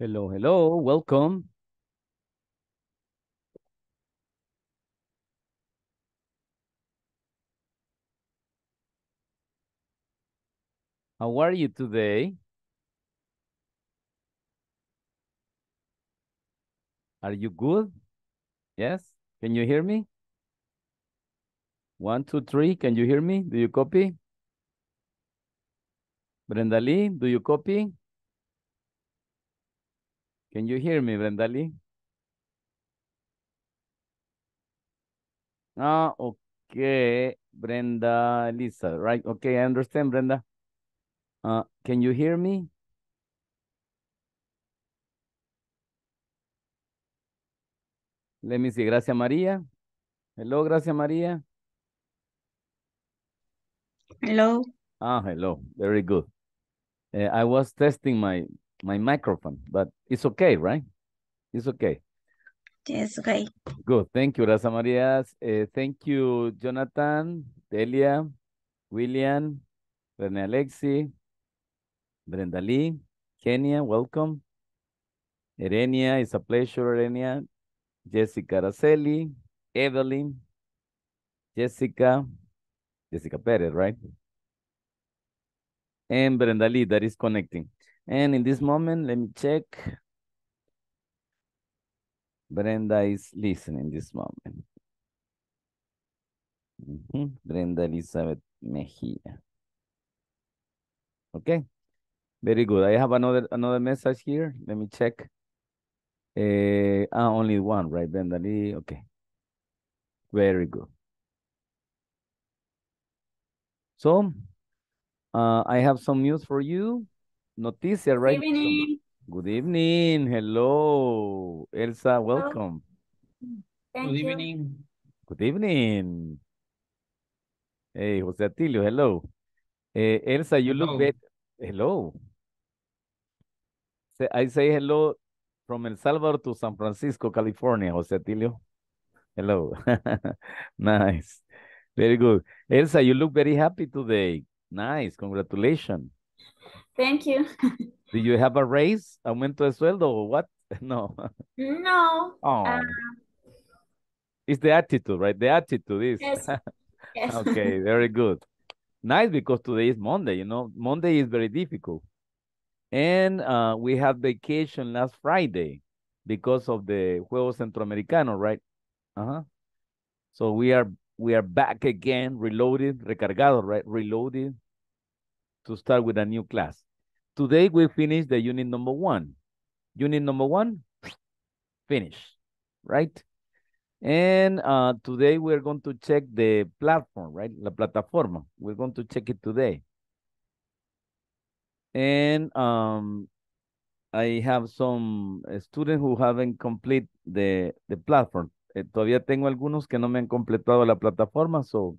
Hello, hello, welcome. How are you today? Are you good? Yes? Can you hear me? One, two, three, can you hear me? Do you copy? Brenda Lee, do you copy? Can you hear me, Brenda Lee? Ah, okay. Brenda Lisa, right? Okay, I understand, Brenda. Uh, can you hear me? Let me see. Gracia María. Hello, Gracia María. Hello. Ah, hello. Very good. Uh, I was testing my my microphone, but it's okay, right? It's okay. Yes, okay. Good. Thank you, Raza Marias. Uh, eh, thank you, Jonathan, Delia, William, Rene Alexi, Brenda Lee, Kenya, welcome. Erenia, it's a pleasure, Erenia. Jessica Araceli, Evelyn, Jessica, Jessica Perez, right? And Brenda Lee that is connecting. And in this moment, let me check. Brenda is listening this moment. Mm -hmm. Brenda Elizabeth Mejia. Okay. Very good. I have another another message here. Let me check. Uh, ah, only one, right, Brenda Lee? Okay. Very good. So, uh, I have some news for you. noticia, right? Good evening. Hello, Elsa. Welcome. Good evening. Good evening. Hey, José Atilio. Hello. eh. Elsa, you look better. Hello. I say hello from El Salvador to San Francisco, California, José Atilio. Hello. nice. Very good. Elsa, you look very happy today. Nice. Congratulations. Thank you. Do you have a raise, aumento de sueldo or what? No. No. Oh. Um, it's the attitude, right? The attitude is. Yes. yes. okay, very good. Nice because today is Monday, you know. Monday is very difficult. And uh, we had vacation last Friday because of the Juego Centroamericano, right? Uh-huh. So we are we are back again, reloaded, recargado, right? Reloaded to start with a new class. Today we finish the unit number one. Unit number one, finish, right? And uh, today we're going to check the platform, right? La plataforma. We're going to check it today. And um, I have some students who haven't complete the, the platform. Eh, todavía tengo algunos que no me han completado la plataforma, so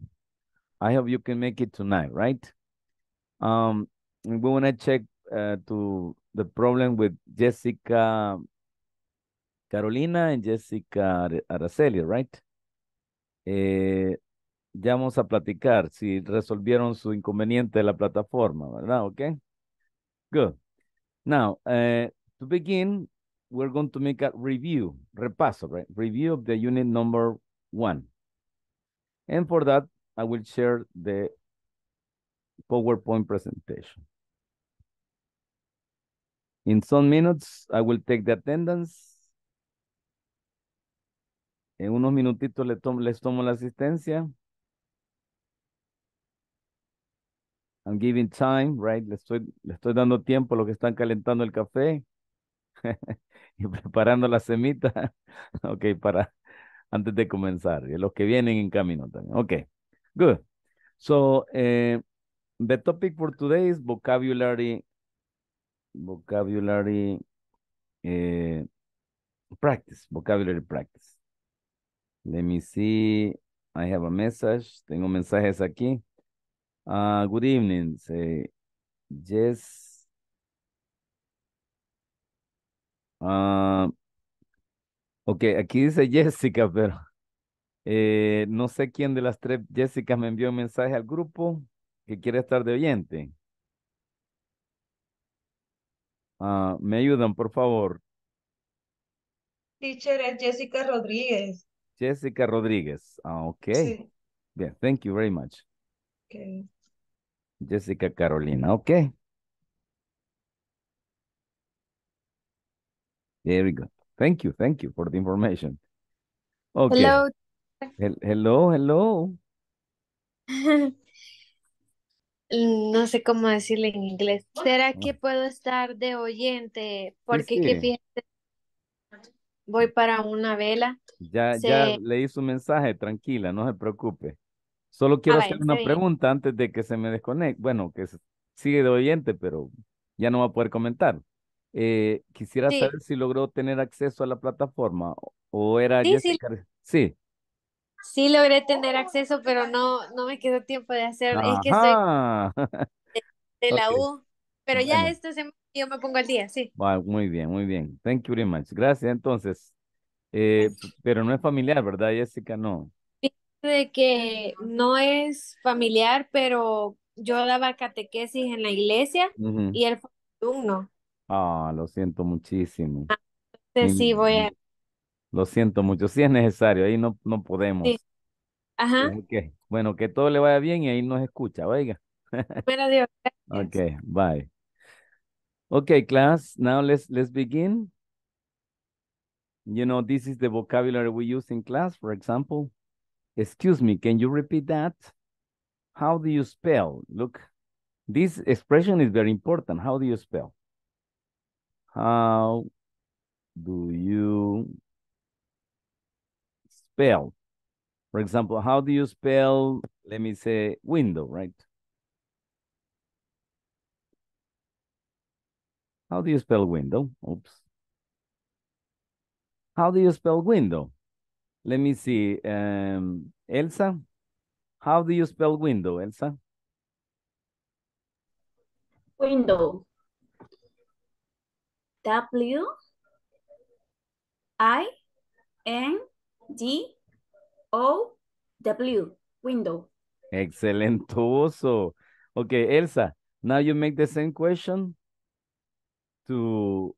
I hope you can make it tonight, right? Um, we want to check Eh, to the problem with Jessica Carolina and Jessica Araceli, right? Eh, ya vamos a platicar si resolvieron su inconveniente de la plataforma, ¿verdad? Okay. Good. Now, eh, to begin, we're going to make a review, repaso, right? Review of the unit number one. And for that, I will share the PowerPoint presentation. In some minutes, I will take the attendance. En unos minutitos les tomo, les tomo la asistencia. I'm giving time, right? Le estoy, le estoy dando tiempo a los que están calentando el café y preparando la semita. ok, para antes de comenzar. Y los que vienen en camino también. Ok, good. So, eh, the topic for today is vocabulary vocabulary eh, practice, vocabulary practice. Let me see. I have a message. Tengo mensajes aquí. Ah, good evening. Say, yes. Ah, ok, aquí dice Jessica, pero eh, no sé quién de las tres Jessica me envió un mensaje al grupo que quiere estar de oyente. Ah, ¿Me ayudan, por favor? Teacher es Jessica Rodríguez. Jessica Rodríguez. Ah, ok. Sí. Bien, thank you very much. Okay. Jessica Carolina, ok. Very good. Thank you, thank you for the information. Okay. Hello. hello, hello. no sé cómo decirle en inglés. ¿Será que puedo estar de oyente? Porque qué? voy para una vela. Ya, ya leí su mensaje, tranquila, no se preocupe. Solo ah, quiero hacer una pregunta antes de que se me desconecte. Bueno, que sigue de oyente, pero ya no va a poder comentar. Eh, quisiera saber si logró tener acceso a la plataforma o era Jessica. Sí. sí. Sí logré tener acceso, pero no, no me quedó tiempo de hacer. Es que soy de, la U. Pero ya esto yo me pongo al día, sí. muy bien, muy bien. Thank you very much. Gracias, entonces. Eh, pero no es familiar, ¿verdad, Jessica? No. De que no es familiar, pero yo daba catequesis en la iglesia y él fue alumno. Ah, lo siento muchísimo. Ah, sí, voy a lo siento mucho, sí es necesario, ahí no, no podemos. Ajá. Bueno, que todo le vaya bien y ahí nos escucha, oiga. Bueno, Dios. Ok, bye. Okay, class, now let's, let's begin. You know, this is the vocabulary we use in class, for example. Excuse me, can you repeat that? How do you spell? Look, this expression is very important. How do you spell? How do you spell? For example, how do you spell, let me say, window, right? How do you spell window? Oops. How do you spell window? Let me see. Um, Elsa, how do you spell window, Elsa? Window. W I N D O W window. Excelentoso. Okay, Elsa, now you make the same question to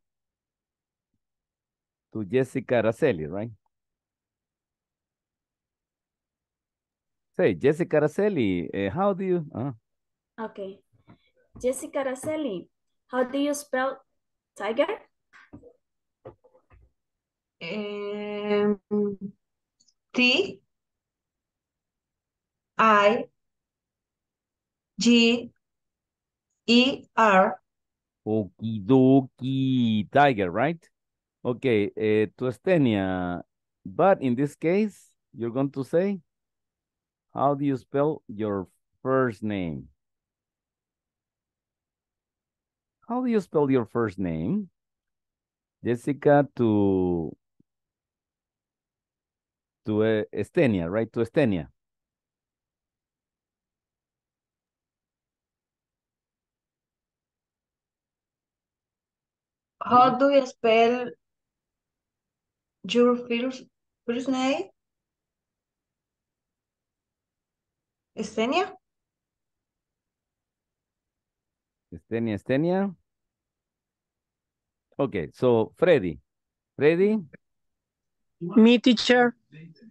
to Jessica Racelli, right? Say, Jessica Racelli, uh, eh, how do you? Uh. Okay. Jessica Racelli, how do you spell tiger? Um, T I G E R. Okie dokie, tiger, right? Okay, uh, eh, to Estenia. But in this case, you're going to say, how do you spell your first name? How do you spell your first name? Jessica to to uh, eh, Estenia, right? To Estenia. How do you spell your first, first name? Estenia? Estenia, Estenia. Okay, so Freddy. Freddy? Me, teacher.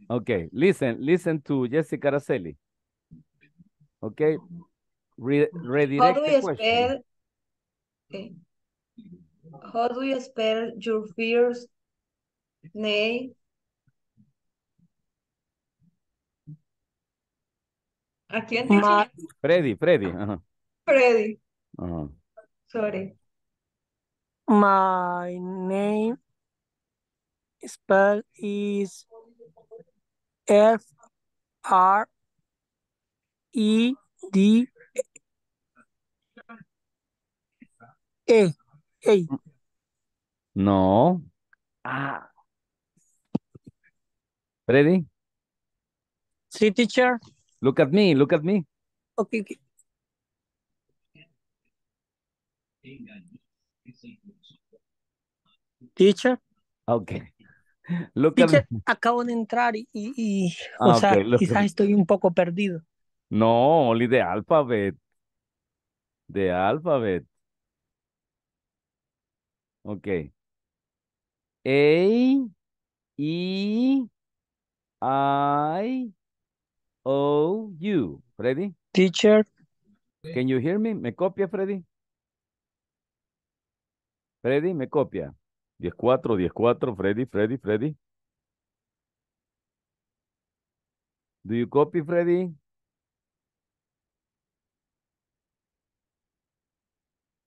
Okay, listen, listen to Jessica Araceli. Okay, Re redirect how do you spell, okay. Eh, how do you spell your fears? name? ¿A quién Freddy, Freddy. Uh Freddy. Uh Sorry. My name spell is F R E D A. A. No. Ah. Ready? See, teacher. Look at me. Look at me. Okay. okay. Teacher. Okay. Teacher, acabo de entrar y, o ah, sea, quizás estoy un poco perdido. No, Oli, de alfabet. De Alphabet. Ok. A, E, I, O, U. Freddy? Teacher. Can you hear me? ¿Me copia, Freddy? Freddy, ¿me copia? 10-4, 10-4, Freddy, Freddy, Freddy. Do you copy, Freddy?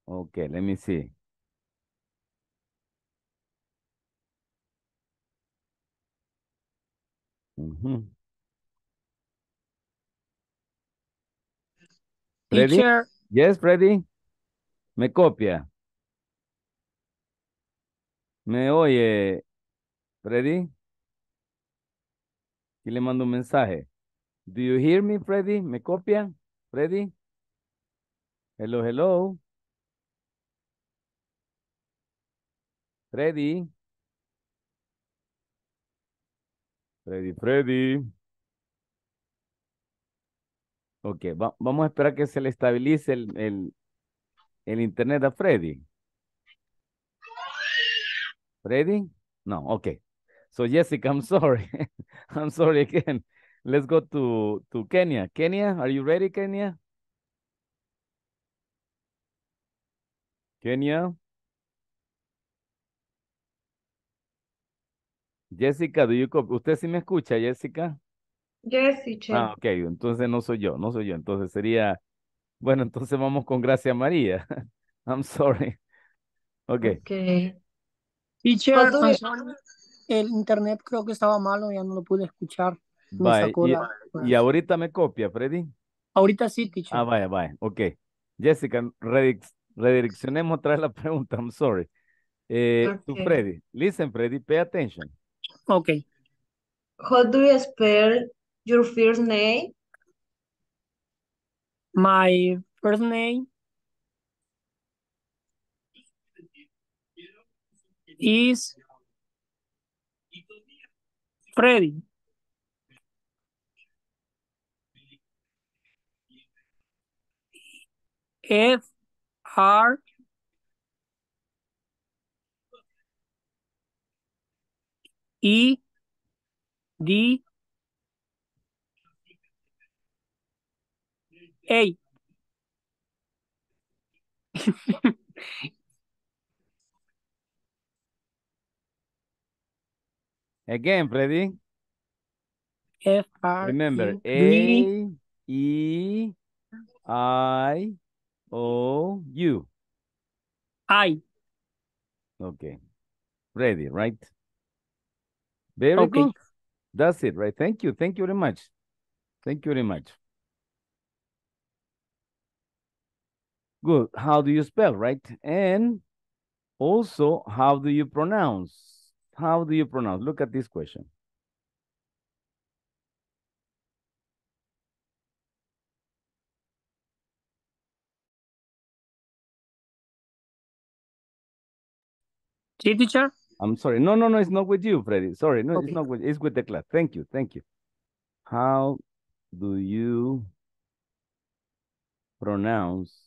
Okay, let me see. Mm -hmm. Freddy? Yes, Freddy. Me copia. ¿Me oye, Freddy? Y le mando un mensaje. Do you hear me, Freddy? ¿Me copian? Freddy? Hello, hello. Freddy. Freddy, Freddy. Ok, vamos a esperar que se le estabilice el, el, el internet a Freddy. Ready? No, okay. So Jessica, I'm sorry. I'm sorry again. Let's go to, to Kenya. Kenya, are you ready, Kenya? Kenya? Jessica, do you ¿usted sí me escucha, Jessica? jessica Ah, ok, entonces no soy yo, no soy yo. Entonces sería, bueno, entonces vamos con Gracia María. I'm sorry. Ok. okay el internet creo que estaba malo, ya no lo pude escuchar. y, ahorita me copia, Freddy. Ahorita sí, teacher. Ah, vaya, vaya. Ok. Jessica, redireccionemos otra vez la pregunta. I'm sorry. Eh, Freddy. Listen, Freddy, pay attention. Ok. How do you spell your first name? My first name is Freddy. F R E D A Again, Freddy. F R. Remember, A E I O U. I. Okay. Ready, right? Very okay. good. That's it, right? Thank you. Thank you very much. Thank you very much. Good. How do you spell, right? And also, how do you pronounce? How do you pronounce? Look at this question. teacher? I'm sorry. No, no, no, it's not with you, Freddy. Sorry, no, okay. it's not with it's with the class. Thank you, thank you. How do you pronounce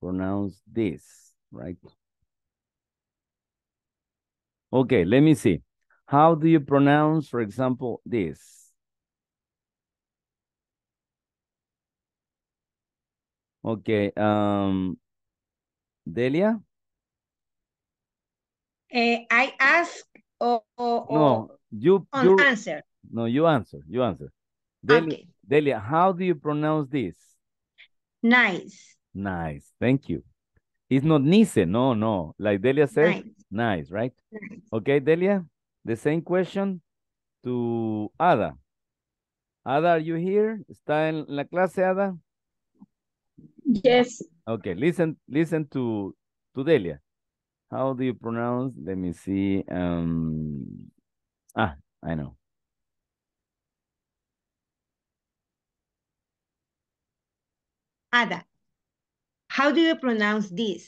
pronounce this, right? Okay, let me see. How do you pronounce, for example, this? Okay, um, Delia? Uh, I ask or, or no, you, you answer. No, you answer. You answer. Delia, okay. Delia, how do you pronounce this? Nice. Nice. Thank you. It's not nice. No, no. Like Delia said, nice, nice right? Nice. Okay, Delia, the same question to Ada. Ada, are you here? ¿Está en la clase, Ada? Yes. Okay, listen, listen to, to Delia. How do you pronounce? Let me see. Um, ah, I know. Ada. How do you pronounce this?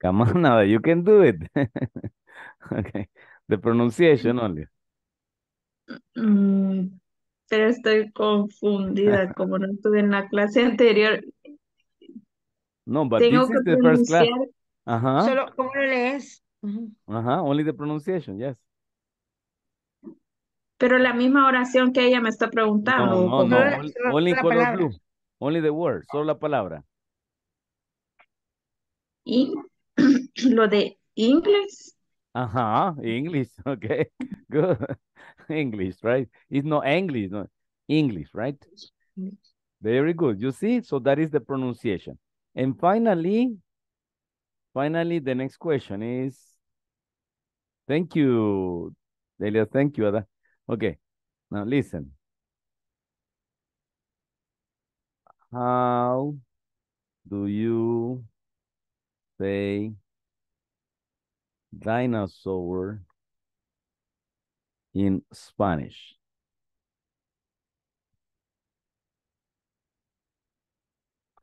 Come on you can do it. okay. The pronunciation only. Mm, pero estoy confundida, como no estuve en la clase anterior. No, but this is the first class. Solo, ¿cómo lo lees? Ajá, only the pronunciation, yes. Pero la misma oración que ella me está preguntando. No, no, only, only color blue. Only the word, solo la palabra. Y lo de inglés. Ajá, inglés, okay, good. English, right? It's not English, no. English, right? Very good. You see, so that is the pronunciation. And finally, finally, the next question is, thank you, Delia, thank you, Ada. Okay, now listen. How do you say dinosaur in Spanish?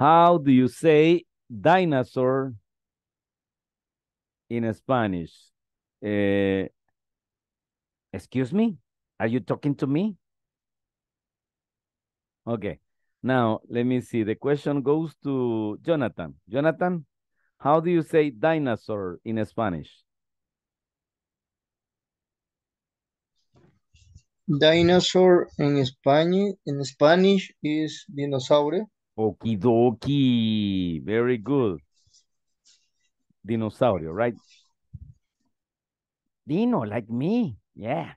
How do you say dinosaur in Spanish? Uh, excuse me? Are you talking to me? Okay. Now, let me see. The question goes to Jonathan. Jonathan, how do you say dinosaur in Spanish? Dinosaur in Spanish, in Spanish is dinosaurio. Okie dokie. Very good. Dinosaur, right? Dino, like me. Yeah.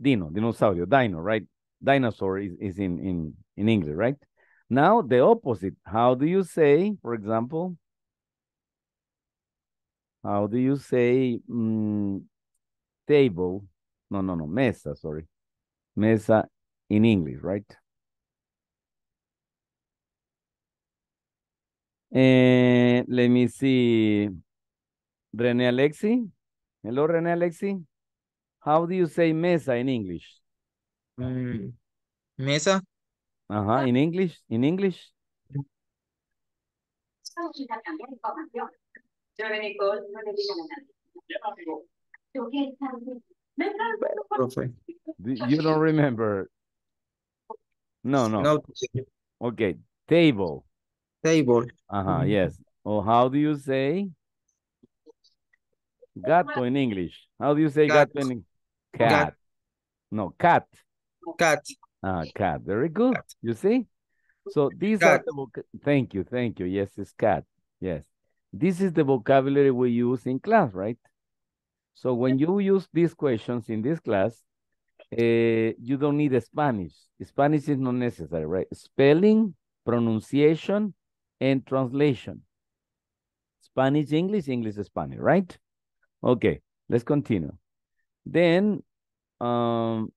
Dino, dinosaur, dino, right? Dinosaur is, is in, in, in English, right? Now, the opposite. How do you say, for example, how do you say um, table? No, no, no, mesa, sorry. Mesa in English, right? And eh, let me see. Rene Alexi. Hello, Rene Alexi. How do you say mesa in English? Mm, mesa. Uh-huh. In English? In English? You don't remember. No, no. no. Okay. Table table. Uh-huh, yes. Oh, how do you say gato in English? How do you say gato in cat? cat? No, cat. Cat. Ah, cat. Very good. Cat. You see? So these cat. are the thank you, thank you. Yes, it's cat. Yes. This is the vocabulary we use in class, right? So when you use these questions in this class, uh, you don't need Spanish. Spanish is not necessary, right? Spelling, pronunciation, and translation. Spanish, English, English, Spanish, right? Okay, let's continue. Then um,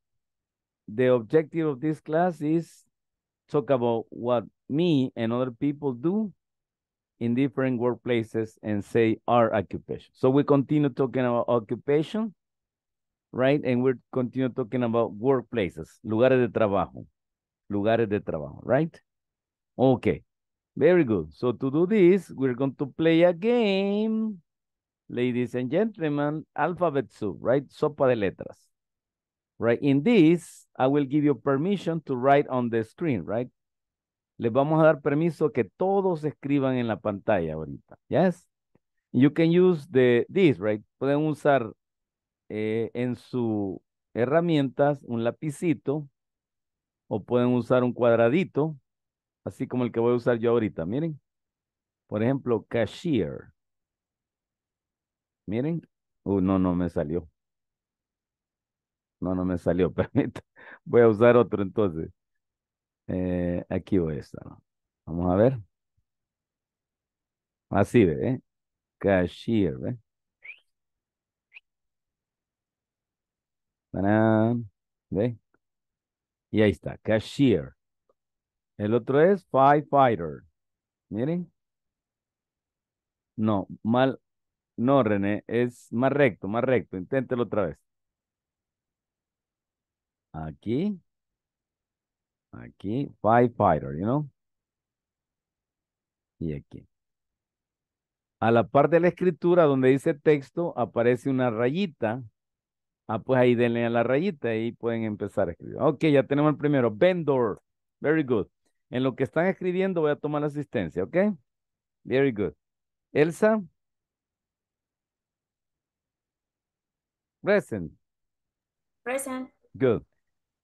the objective of this class is talk about what me and other people do in different workplaces and say our occupation. So we continue talking about occupation, right? And we continue talking about workplaces, lugares de trabajo, lugares de trabajo, right? Okay. Very good. So to do this, we're going to play a game. Ladies and gentlemen, alphabet soup, right? Sopa de letras. Right? In this, I will give you permission to write on the screen, right? Les vamos a dar permiso que todos escriban en la pantalla ahorita. Yes? You can use the this, right? Pueden usar eh, en su herramientas un lapicito o pueden usar un cuadradito así como el que voy a usar yo ahorita. Miren, por ejemplo, cashier. Miren, uh, no, no me salió. No, no me salió, permítanme. Voy a usar otro entonces. Eh, aquí voy a estar. Vamos a ver. Así ve, ¿eh? Cashier, ¿ve? ¿Ve? Y ahí está, cashier. El otro es firefighter. Miren. No, mal. No, René, es más recto, más recto. Inténtelo otra vez. Aquí. Aquí, firefighter, you know. Y aquí. A la parte de la escritura donde dice texto aparece una rayita. Ah, pues ahí denle a la rayita y pueden empezar a escribir. Ok, ya tenemos el primero. Vendor. Very good. En lo que están escribiendo voy a tomar la asistencia, ¿ok? Very good. Elsa. Present. Present. Good.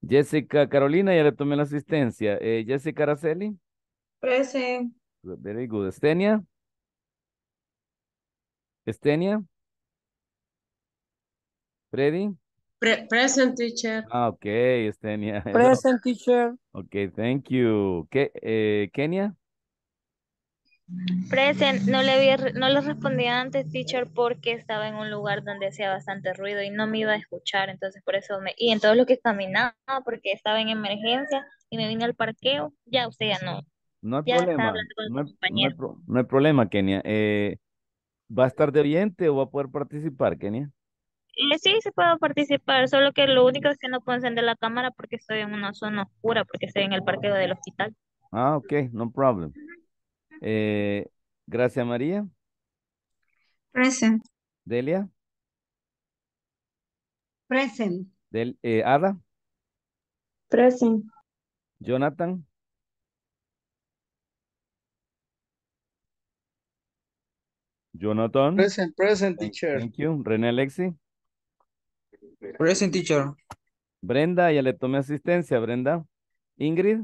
Jessica Carolina, ya le tomé la asistencia. Eh, Jessica Araceli. Present. very good. Estenia. Estenia. Freddy present teacher. Ah, ok, Estenia. Present teacher. Ok, thank you. ¿Qué, eh, Kenia? Present, no le, vi, no le respondí antes, teacher, porque estaba en un lugar donde hacía bastante ruido y no me iba a escuchar, entonces por eso me... Y en todo lo que caminaba, porque estaba en emergencia y me vine al parqueo, ya usted ya no. No hay problema, no hay, no, hay, problema, Kenia. Eh, ¿Va a estar de oyente o va a poder participar, Kenia? Eh, sí, se puede participar, solo que lo único es que no puedo encender la cámara porque estoy en una zona oscura, porque estoy en el parqueo del hospital. Ah, ok, no problem. Eh, gracias, María. Present. Delia. Present. Del, eh, Ada. Present. Jonathan. Jonathan. Present, present, teacher. Thank you. René Alexi. Present teacher. Brenda, ya le tomé asistencia, Brenda. Ingrid.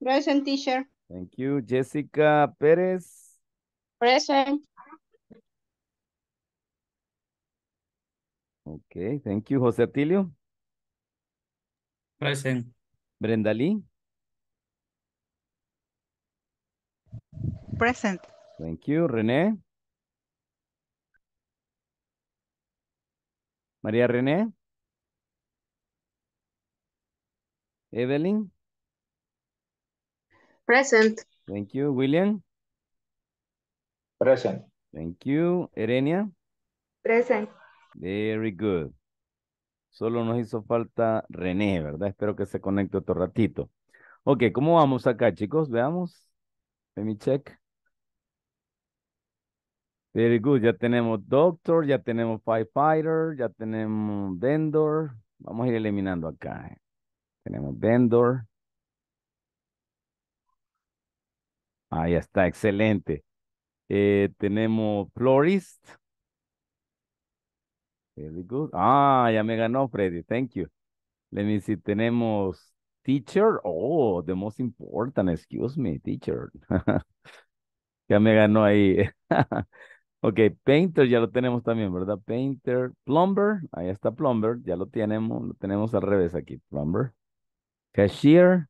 Present teacher. Thank you. Jessica Pérez. Present. Okay, thank you. José Atilio. Present. Brenda Lee. Present. Thank you. René. María René. Evelyn. Present. Thank you. William. Present. Thank you. Erenia. Present. Very good. Solo nos hizo falta René, ¿verdad? Espero que se conecte otro ratito. Ok, ¿cómo vamos acá, chicos? Veamos. Let me check. Very good. Ya tenemos Doctor, ya tenemos Firefighter, ya tenemos Vendor. Vamos a ir eliminando acá. Eh. Tenemos Vendor. Ahí está, excelente. Eh, tenemos Florist. Very good. Ah, ya me ganó Freddy. Thank you. Let me see. Tenemos teacher. Oh, the most important. Excuse me, teacher. ya me ganó ahí. Ok, Painter ya lo tenemos también, ¿verdad? Painter, Plumber, ahí está Plumber, ya lo tenemos, lo tenemos al revés aquí, Plumber. Cashier,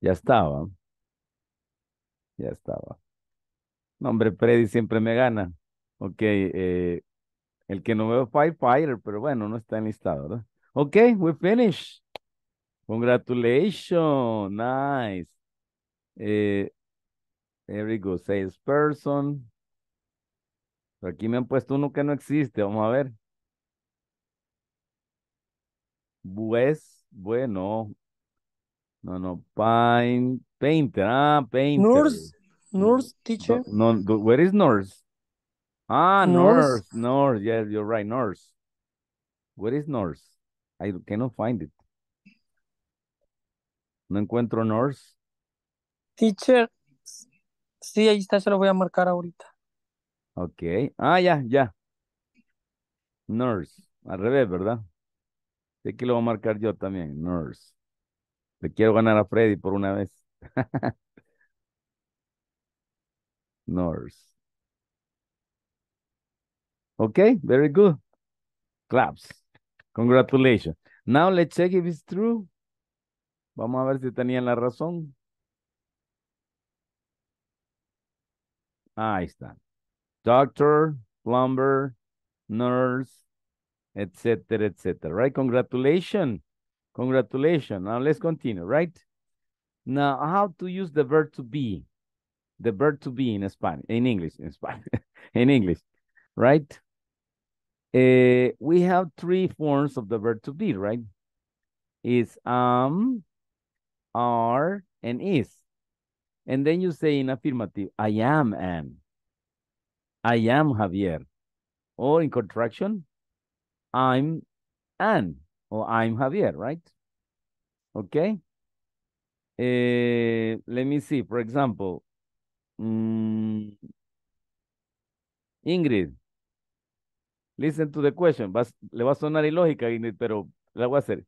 ya estaba. Ya estaba. Nombre hombre, Freddy siempre me gana. Ok, eh, el que no veo Firefighter, pero bueno, no está en listado, ¿verdad? Ok, we finish. Congratulations, nice. Eh, good, we salesperson. Aquí me han puesto uno que no existe, vamos a ver. bues bueno. No, no, paint, painter, ah, painter. Nurse, nurse, teacher. No, where is nurse? Ah, nurse, nurse, yes, you're right, nurse. Where is nurse? I cannot find it. No encuentro nurse. Teacher, sí, ahí está, se lo voy a marcar ahorita. Ok. Ah, ya, ya. Nurse. Al revés, ¿verdad? Sé que lo voy a marcar yo también. Nurse. Le quiero ganar a Freddy por una vez. nurse. Ok. very good. Claps. Congratulations. Now let's check if it's true. Vamos a ver si tenían la razón. Ahí está. doctor, plumber, nurse, etc., etc. Right? Congratulations. Congratulations. Now let's continue, right? Now, how to use the verb to be? The verb to be in Spanish, in English, in Spanish, in English, right? Uh, we have three forms of the verb to be, right? Is am, are, and is. And then you say in affirmative, I am am. I am Javier. Or in contraction, I'm Anne or I'm Javier, right? Okay. Eh, let me see. For example, mm, Ingrid, listen to the question. le va a sonar ilógica, Ingrid, pero la voy a hacer.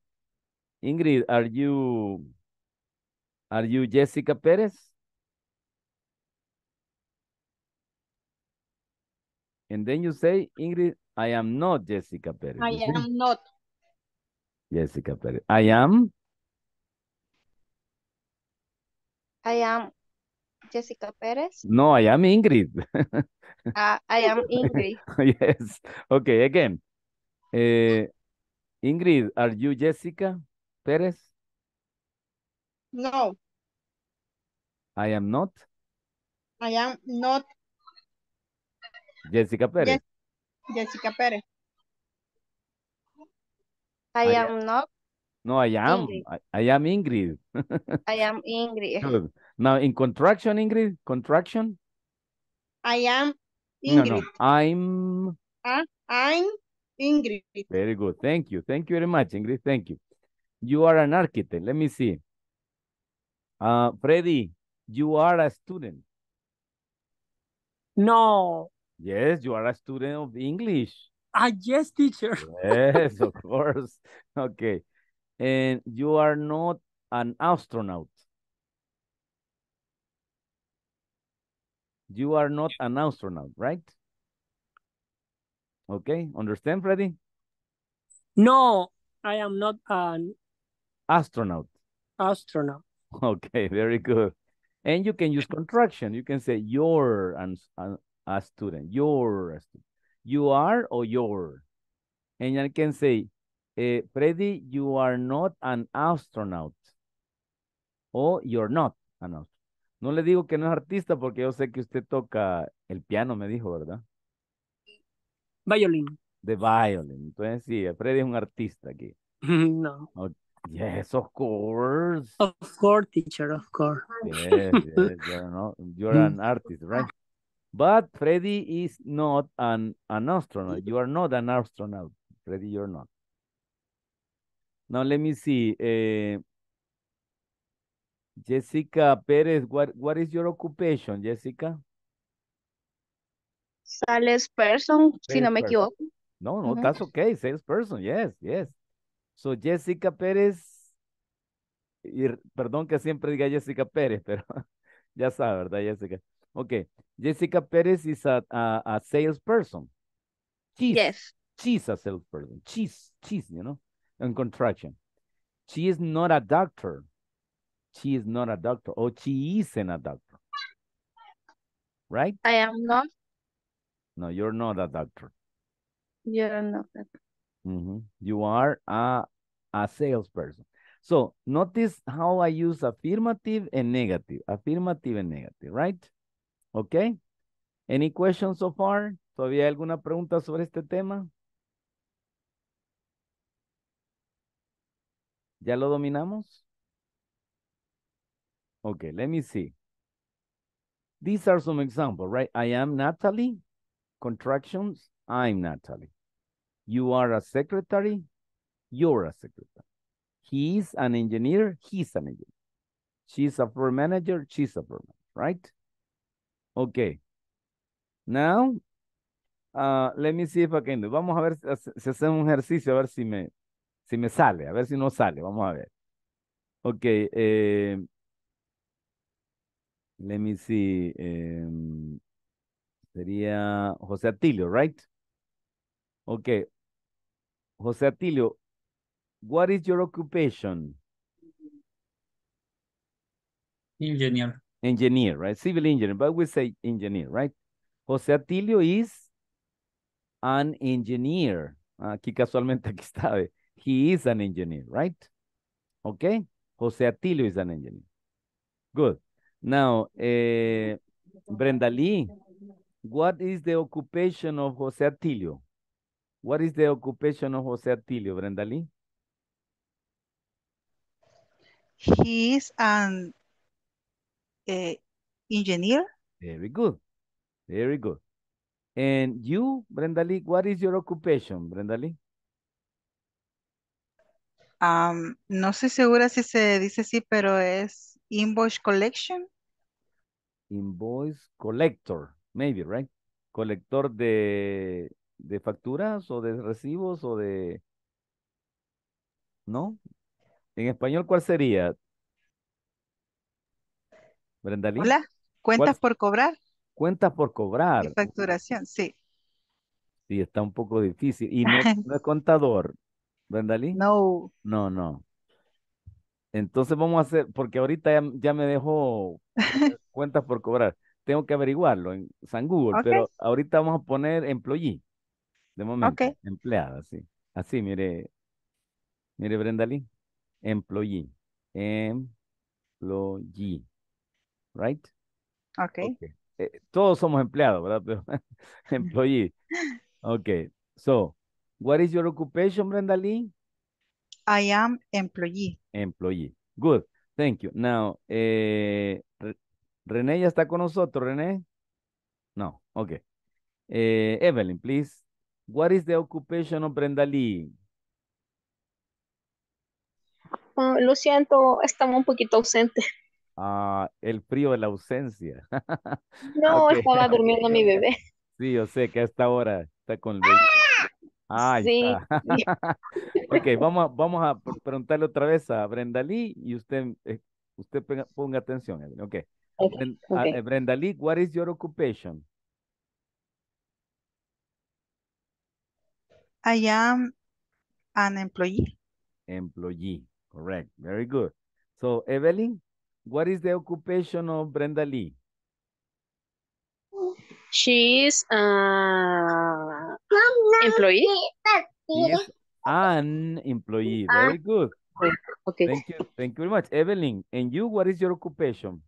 Ingrid, are you, are you Jessica Pérez? And then you say, Ingrid, I am not Jessica Perez. I am not. Jessica Perez. I am. I am Jessica Perez. No, I am Ingrid. uh, I am Ingrid. yes. Okay, again. Uh, Ingrid, are you Jessica Perez? No. I am not. I am not Jessica Perez. Jessica Perez. I, I am, am not. No, I am. I, I, am Ingrid. I am Ingrid. Good. Now, in contraction, Ingrid, contraction. I am Ingrid. No, no. I'm. Uh, I'm Ingrid. Very good. Thank you. Thank you very much, Ingrid. Thank you. You are an architect. Let me see. Uh, Freddy, you are a student. No. Yes, you are a student of English. Ah, yes, teacher. yes, of course. Okay. And you are not an astronaut. You are not an astronaut, right? Okay, understand, Freddy? No, I am not an astronaut. Astronaut. Okay, very good. And you can use contraction. You can say you're an, an a student. your student. You are or your And you can say, eh, Freddy, you are not an astronaut. O you're not an astronaut. No le digo que no es artista porque yo sé que usted toca el piano, me dijo, ¿verdad? Violín. The violin. Entonces sí, Freddy es un artista aquí. No. yes, of course. Of course, teacher, of course. Yes, yes, you're an artist, right? But Freddy is not an, an astronaut. You are not an astronaut. Freddy, you're not. Now let me see. Eh, Jessica Pérez, what, what is your occupation, Jessica? Salesperson, person, si no me equivoco. No, no, that's okay. Salesperson, yes, yes. So Jessica Pérez, y perdón que siempre diga Jessica Pérez, pero ya sabe, ¿verdad, Jessica? Okay. Jessica Perez is a, a, a salesperson. She's, yes. She's a salesperson. She's, she's, you know, in contraction. She is not a doctor. She is not a doctor. Oh, she isn't a doctor. Right? I am not. No, you're not a doctor. You're not. Mm -hmm. You are a, a salesperson. So notice how I use affirmative and negative, affirmative and negative, right? Okay. Any questions so far? ¿Todavía hay alguna pregunta sobre este tema? ¿Ya lo dominamos? Okay, let me see. These are some examples, right? I am Natalie. Contractions, I'm Natalie. You are a secretary. You're a secretary. He's an engineer. He's an engineer. She's a firm manager. She's a firm manager, right? Okay. Now, uh, let me see if I can Vamos a ver si hacemos un ejercicio, a ver si me, si me sale, a ver si no sale. Vamos a ver. Okay. Eh, let me see. Em, sería José Atilio, right? Okay. José Atilio, what is your occupation? Engineer. engineer, right? Civil engineer, but we say engineer, right? José Atilio is an engineer. Aquí casualmente aquí está. He is an engineer, right? Okay. José Atilio is an engineer. Good. Now, eh, Brenda Lee, what is the occupation of José Atilio? What is the occupation of José Atilio, Brenda Lee? He is an ingeniero. Eh, engineer. Very good. Very good. And you, Brenda Lee, what is your occupation, Brenda Lee? Um, no estoy segura si se dice sí, pero es invoice collection. Invoice collector, maybe, right? Colector de, de facturas o de recibos o de... ¿No? En español, ¿cuál sería? Brenda Hola, cuentas por cobrar. Cuentas por cobrar. facturación, sí. Sí, está un poco difícil. Y no, es contador, Brenda No. No, no. Entonces vamos a hacer, porque ahorita ya, me dejó cuentas por cobrar. Tengo que averiguarlo en San Google, pero ahorita vamos a poner employee. De momento, empleada, sí. Así, mire, mire Brenda Lee. Employee. Employee right? okay. Eh, todos somos empleados, ¿verdad? Pero, employee. Ok. So, what is your occupation, Brenda Lee? I am employee. Employee. Good. Thank you. Now, eh, René ya está con nosotros, René. No, ok. Eh, Evelyn, please. What is the occupation of Brenda Lee? Ah, lo siento, estamos un poquito ausentes Ah, el frío de la ausencia. no, estaba durmiendo mi bebé. Sí, yo sé que hasta ahora está con ¡Ah! sí. ok, vamos a, vamos a preguntarle otra vez a Brenda Lee y usted, eh, usted ponga, atención. Ok. Brenda Lee, what is your occupation? I am an employee. Employee, correct. Very good. So, Evelyn? What is the occupation of Brenda Lee? She is an uh, employee. Yes, an employee. Very good. Okay. Thank you. Thank you very much. Evelyn, and you, what is your occupation?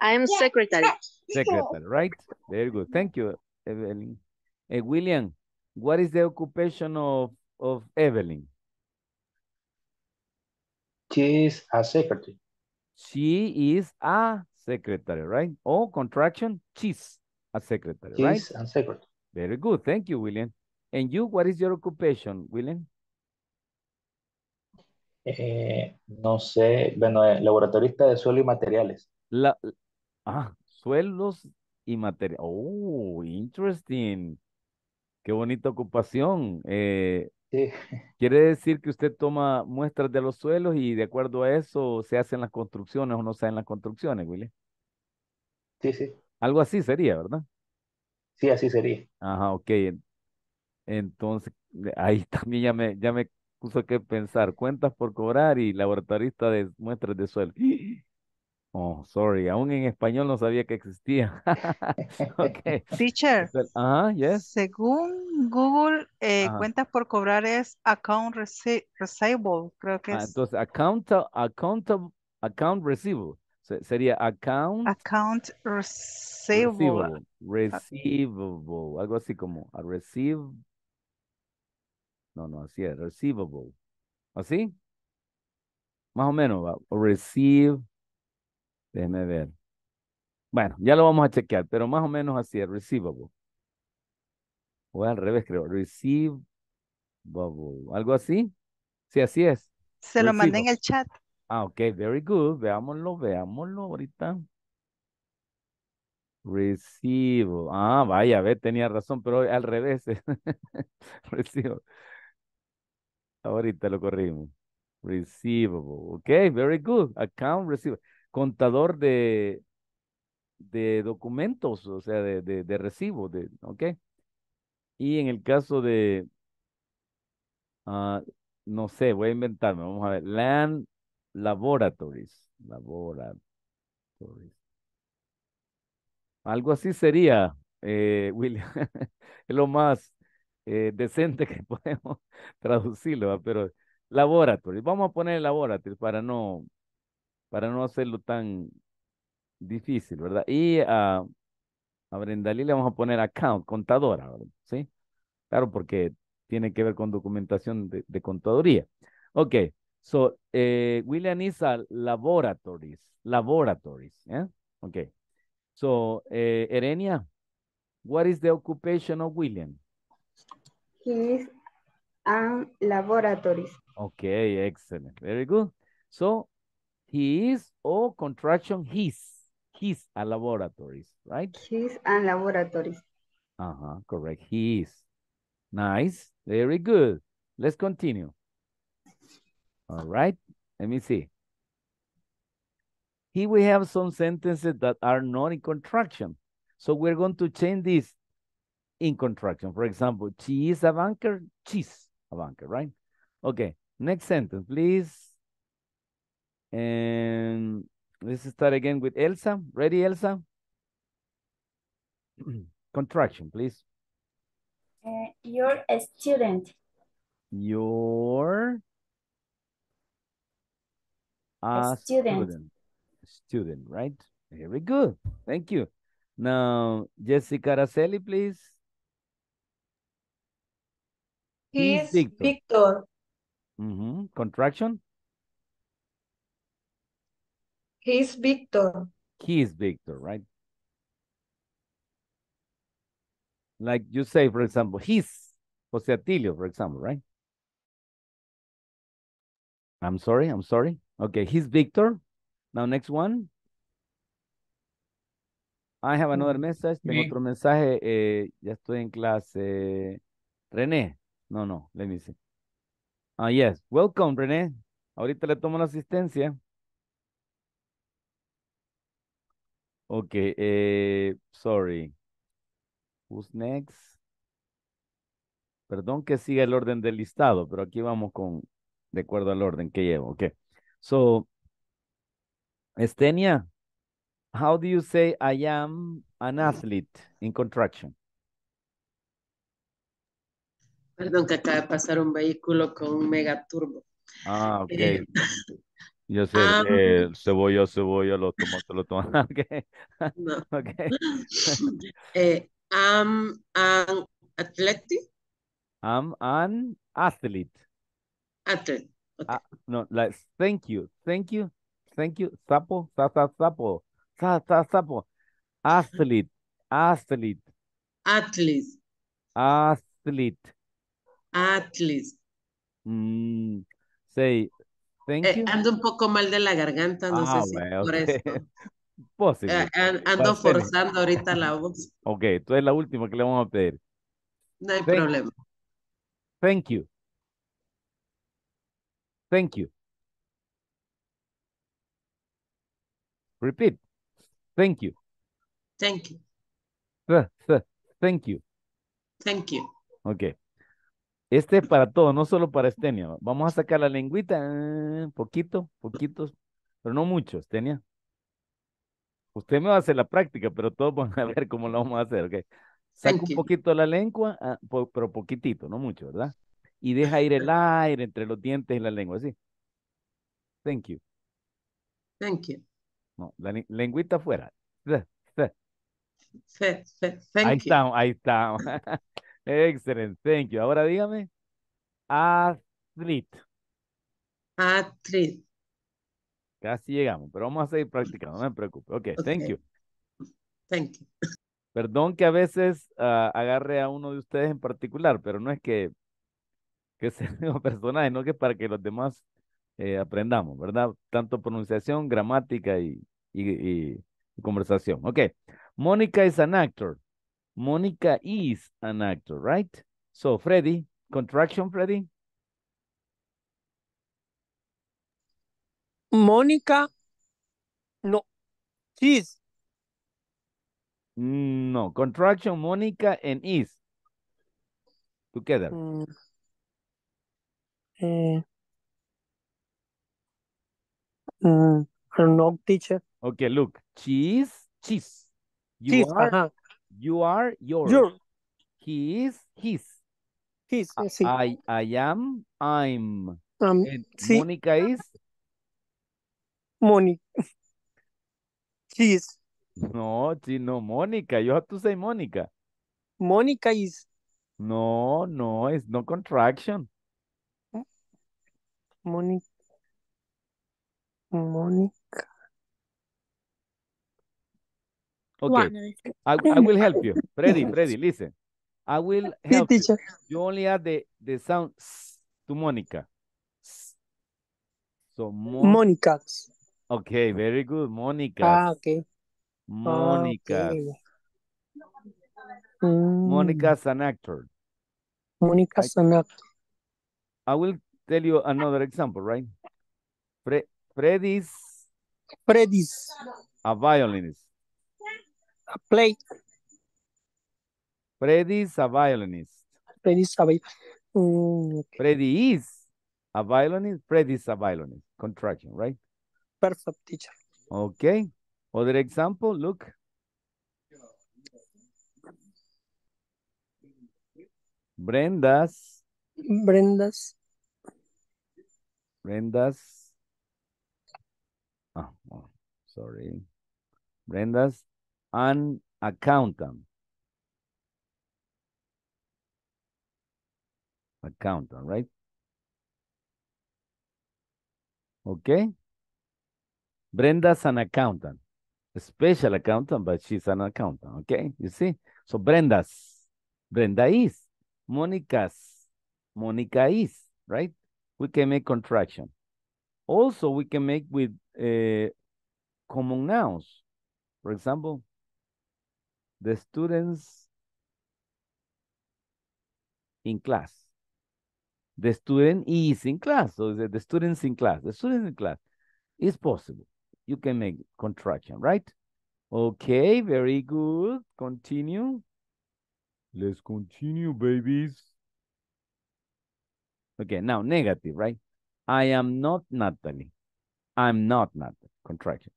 I'm secretary. Secretary, right? Very good. Thank you, Evelyn. Hey, William, what is the occupation of, of Evelyn? She is a secretary. She is a secretary, right? Oh, contraction, she's a secretary, right? She's a secretary. Very good. Thank you, William. And you, what is your occupation, William? Eh, no sé, bueno, eh, laboratorista de suelo y materiales. La, ah, suelos y materiales. Oh, interesting. Qué bonita ocupación. Eh, Quiere decir que usted toma muestras de los suelos y de acuerdo a eso se hacen las construcciones o no se hacen las construcciones, Willy. Sí, sí. Algo así sería, ¿verdad? Sí, así sería. Ajá, ok. Entonces, ahí también ya me, ya me puso que pensar. Cuentas por cobrar y laboratorista de muestras de suelo. Oh, sorry, aún en español no sabía que existía. okay. Teacher, yes. según Google, eh, cuentas por cobrar es account receivable, creo que ah, es. Entonces, account, account, account receivable. sería account. Account receivable. Ah. Receivable, algo así como a receive. No, no, así es, receivable. ¿Así? Más o menos, Receive. Déjeme ver. Bueno, ya lo vamos a chequear, pero más o menos así es, receivable. O al revés, creo. Receivable. ¿Algo así? Sí, así es. Se lo mandé en el chat. Ah, ok, very good. Veámoslo, veámoslo ahorita. Receivable. Ah, vaya, a ver, tenía razón, pero al revés. Receivable. Ahorita lo corrimos. Receivable. Ok, very good. Account receivable contador de, de documentos, o sea, de, de, recibos, de, ¿ok? Y en el caso de, ah, no sé, voy a inventarme, vamos a ver, Land Laboratories, Laboratories. Algo así sería, eh, William, es lo más eh, decente que podemos traducirlo, pero Laboratories, vamos a poner Laboratories para no, para no hacerlo tan difícil, ¿verdad? Y ah, a, Brendalí le vamos a poner account, contadora, ¿sí? Claro, porque tiene que ver con documentación de, contaduría. Ok, so eh, William is a laboratories, laboratories, ¿eh? Ok, so eh, Erenia, what is the occupation of William? He is a laboratories. Ok, excellent, very good. So, His or oh, contraction his. His and laboratories, right? His and laboratories. Uh-huh, correct. His. Nice. Very good. Let's continue. All right. Let me see. Here we have some sentences that are not in contraction. So we're going to change this in contraction. For example, she is a banker, she's a banker, right? Okay, next sentence, please. And let's start again with Elsa. Ready, Elsa? Contraction, please. Uh, you're a student. You're a, a student. student. Student, right? Very good. Thank you. Now, Jessica Araceli, please. He's Victor. Victor. Mm -hmm. Contraction? He's Victor. He's Victor, right? Like you say, for example, he's José Atilio, for example, right? I'm sorry, I'm sorry. Okay, he's Victor. Now next one. I have another mm-hmm. message. Tengo otro mensaje. Eh, ya estoy en clase. René. No, no, let me see. Ah, yes. Welcome, René. Ahorita le tomo la asistencia. Okay, eh, sorry. Who's next? Perdón que siga el orden del listado, pero aquí vamos con, de acuerdo al orden que llevo. Okay. So, Estenia, how do you say I am an athlete in contraction? Perdón que acaba de pasar un vehículo con un turbo. Ah, ok. Eh, Yo sé, um, eh, cebolla, cebolla, lo tomates, lo tomates. okay. No. okay. eh, I'm an athlete. I'm an athlete. Athlete. Okay. Uh, no, like, thank you, thank you, thank you, sapo, sa, sa, sapo, sa, sa, sapo, athlete, athlete. Athlete. Athlete. Athlete. Mm, say, Eh, ando un poco mal de la garganta, no sé si por esto eso. ando forzando ahorita la voz. Ok, tú es la última que le vamos a pedir. No hay problema. Thank you. Thank you. Repeat. Thank you. Thank you. thank you. Thank you. Okay. Este es para todo, no solo para Estenia. Vamos a sacar la lengüita, eh, poquito, poquitos, pero no mucho, Estenia. Usted me va a hacer la práctica, pero todos van a ver cómo lo vamos a hacer, ¿ok? Saca un poquito la lengua, ah, pero poquitito, no mucho, ¿verdad? Y deja ir el aire entre los dientes y la lengua, así. Thank you. Thank you. No, la lengüita afuera. ahí está. ahí está. Excelente, thank you. Ahora dígame. Athlete. Casi llegamos, pero vamos a seguir practicando, no me preocupe. Ok, okay. thank you. Thank you. Perdón que a veces ah, agarre a uno de ustedes en particular, pero no es que, que sea un personaje, no que es para que los demás eh, aprendamos, ¿verdad? Tanto pronunciación, gramática y, y, conversación. Ok. Mónica es an actor. Monica is an actor, right? So Freddy, contraction Freddy. Monica, no, she's. No, contraction Monica and is. Together. Mm. Uh, mm, no, teacher. Okay, look. Cheese, cheese. You cheese, are, uh -huh. You are Your. He is his. I, I am, I'm. Um, Mónica is. Mónica, She is. No, no, Mónica. You have to say Mónica. Mónica is. No, no, it's no contraction. Mónica. Mónica, Okay. I, I will help you. Freddy, Freddy, listen. I will help you. You only add the, the sound to Monica. So Mon Monica. Okay, very good. Monica. Ah, okay. Monica. Ah, okay. Mm. Monica's an actor. Monica's I, an actor. I will tell you another example, right? Fre Freddy's. Freddy's. A violinist play. Freddy's a violinist. Freddy's a violinist. Mm, Freddy is a violinist. Freddy's mm, a violinist. Contraction, right? Perfect, teacher. Okay. Other example, look. Brenda's. Brenda's. Brenda's. Oh, oh, sorry. Brenda's an accountant. Accountant, right? Okay. Brenda's an accountant, a special accountant, but she's an accountant. Okay, you see? So Brenda's, Brenda is, Monica's, Monica is, right? We can make contraction. Also, we can make with uh, eh, common nouns. For example, the students in class. The student is in class. So the, the students in class. The students in class. It's possible. You can make contraction, right? Okay, very good. Continue. Let's continue, babies. Okay, now negative, right? I am not Natalie. I'm not Natalie. Contraction.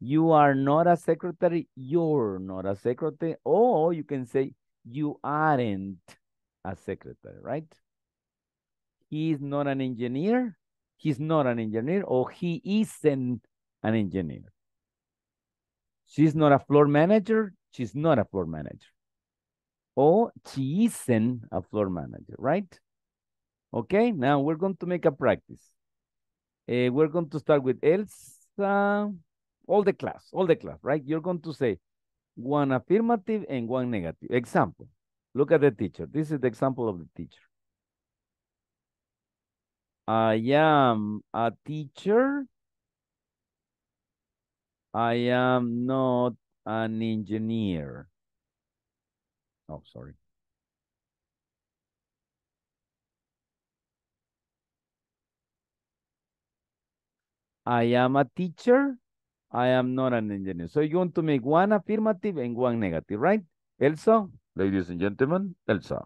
You are not a secretary, you're not a secretary, or you can say you aren't a secretary, right? He's not an engineer, he's not an engineer, or he isn't an engineer. She's not a floor manager, she's not a floor manager. Or she isn't a floor manager, right? Okay, now we're going to make a practice. Uh, we're going to start with Elsa all the class, all the class, right? You're going to say one affirmative and one negative. Example, look at the teacher. This is the example of the teacher. I am a teacher. I am not an engineer. Oh, sorry. I am a teacher. I am not an engineer. So you want to make one affirmative and one negative, right? Elsa, ladies and gentlemen, Elsa.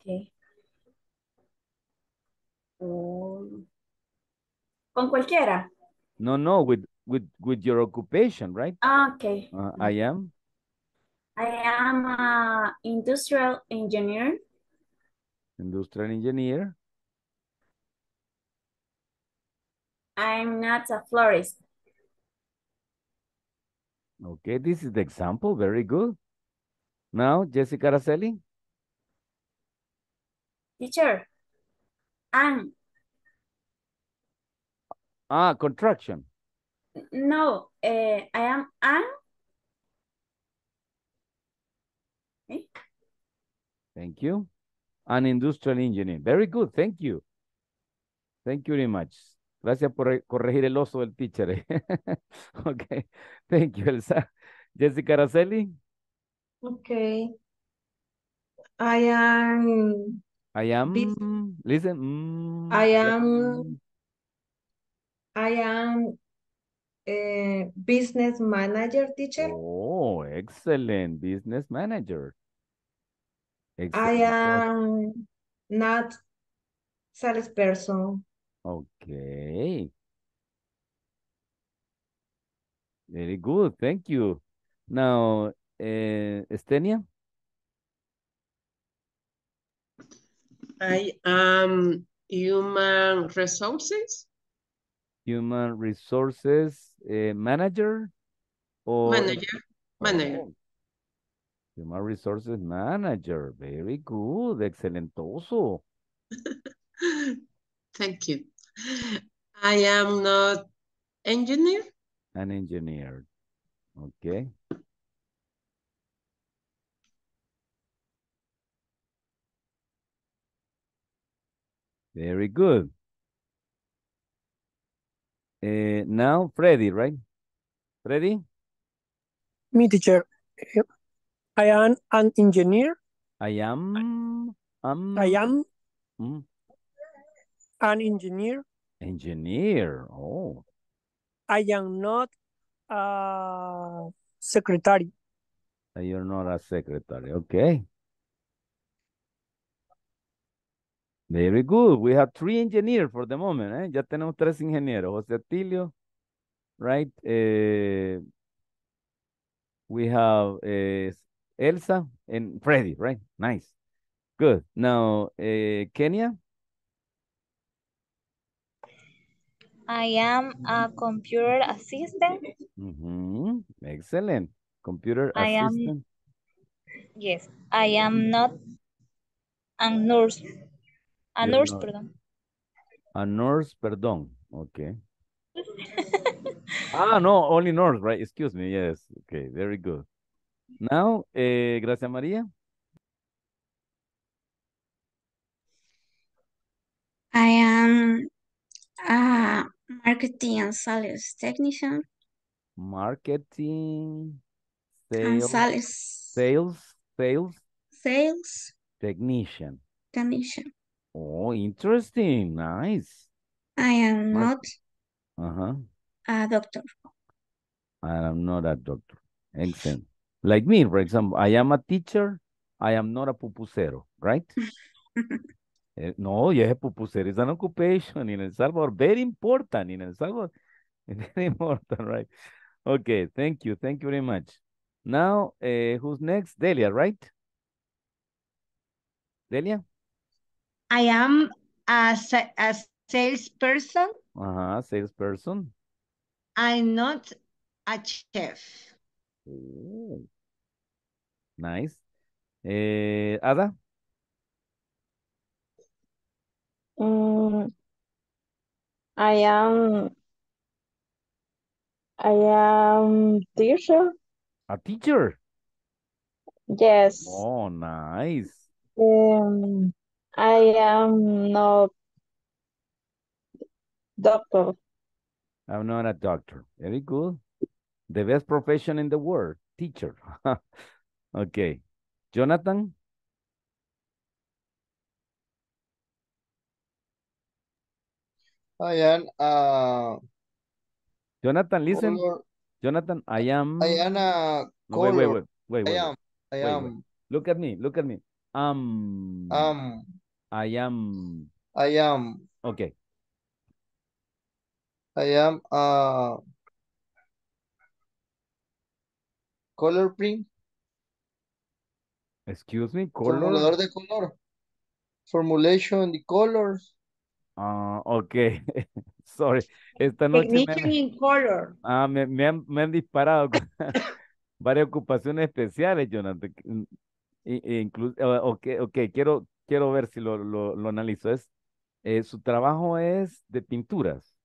Okay. Um, con cualquiera. No, no, with with with your occupation, right? Ah, okay. Uh, I am. I am a industrial engineer. Industrial engineer. I'm not a florist. Okay, this is the example. Very good. Now, Jessica Araceli. Teacher, I'm. Ah, contraction. No, uh, I am an. Eh? Thank you. An industrial engineer. Very good. Thank you. Thank you very much. Gracias por corregir el oso del teacher. ¿eh? Okay, thank you, Elsa. Jessica Araceli. Okay. I am. I am. Listen. Mm, I am. I am eh, business manager, teacher. Oh, excellent. Business manager. I am not salesperson. Okay. Very good. Thank you. Now, uh, eh, Estenia? I am human resources. Human resources uh, manager? Or... Manager. Manager. Oh. Human resources manager. Very good. Excelentoso. Thank you. I am not engineer. An engineer. Okay. Very good. Uh, now, Freddy, right? Freddy? Me, teacher. Eh, I am an engineer. I am. Um, I am. Mm, an engineer. Engineer, oh. I am not a secretary. Ah, you're not a secretary, okay. Very good. We have three engineers for the moment. Eh? Ya tenemos tres ingenieros. José Atilio, right? Eh, we have eh, Elsa and Freddy, right? Nice. Good. Now, eh, Kenya. I am a computer assistant. Mm -hmm. Excellent. Computer I assistant. Am, yes, I am not a nurse. A You're nurse, not. perdón. A nurse, perdón. Okay. ah, no, only nurse, right? Excuse me. Yes. Okay, very good. Now, eh, gracias, María. I am a uh, Marketing and sales technician. Marketing, sales, and sales, sales, sales, sales technician. Technician. Oh, interesting. Nice. I am not uh -huh. a doctor. I am not a doctor. Excellent. Like me, for example, I am a teacher. I am not a pupusero, right? Eh, no, yes, there is an occupation in El Salvador. Very important in El Salvador. Very important, right? Okay, thank you. Thank you very much. Now, uh, who's next? Delia, right? Delia? I am a, a salesperson. Uh-huh, salesperson. I'm not a chef. Ooh. Nice. Uh, Ada? Mm, I am I am teacher. A teacher. Yes. Oh, nice. Um, I am not doctor. I'm not a doctor. Very good. The best profession in the world, teacher. okay. Jonathan? I ah, am ah, Jonathan, listen. Jonathan, I am. I am Look at me, look at me. Um, Um. I am. I am. Okay. I am a color print. Excuse me, color. Formulador de color. Formulation the colors. Ah, ok. Sorry. Esta noche. Ah, me, me, han, disparado varias ocupaciones especiales, Jonathan. Mm, e inclu ok, Quiero, quiero ver si lo, lo, analizo. Es, eh, su trabajo es de pinturas.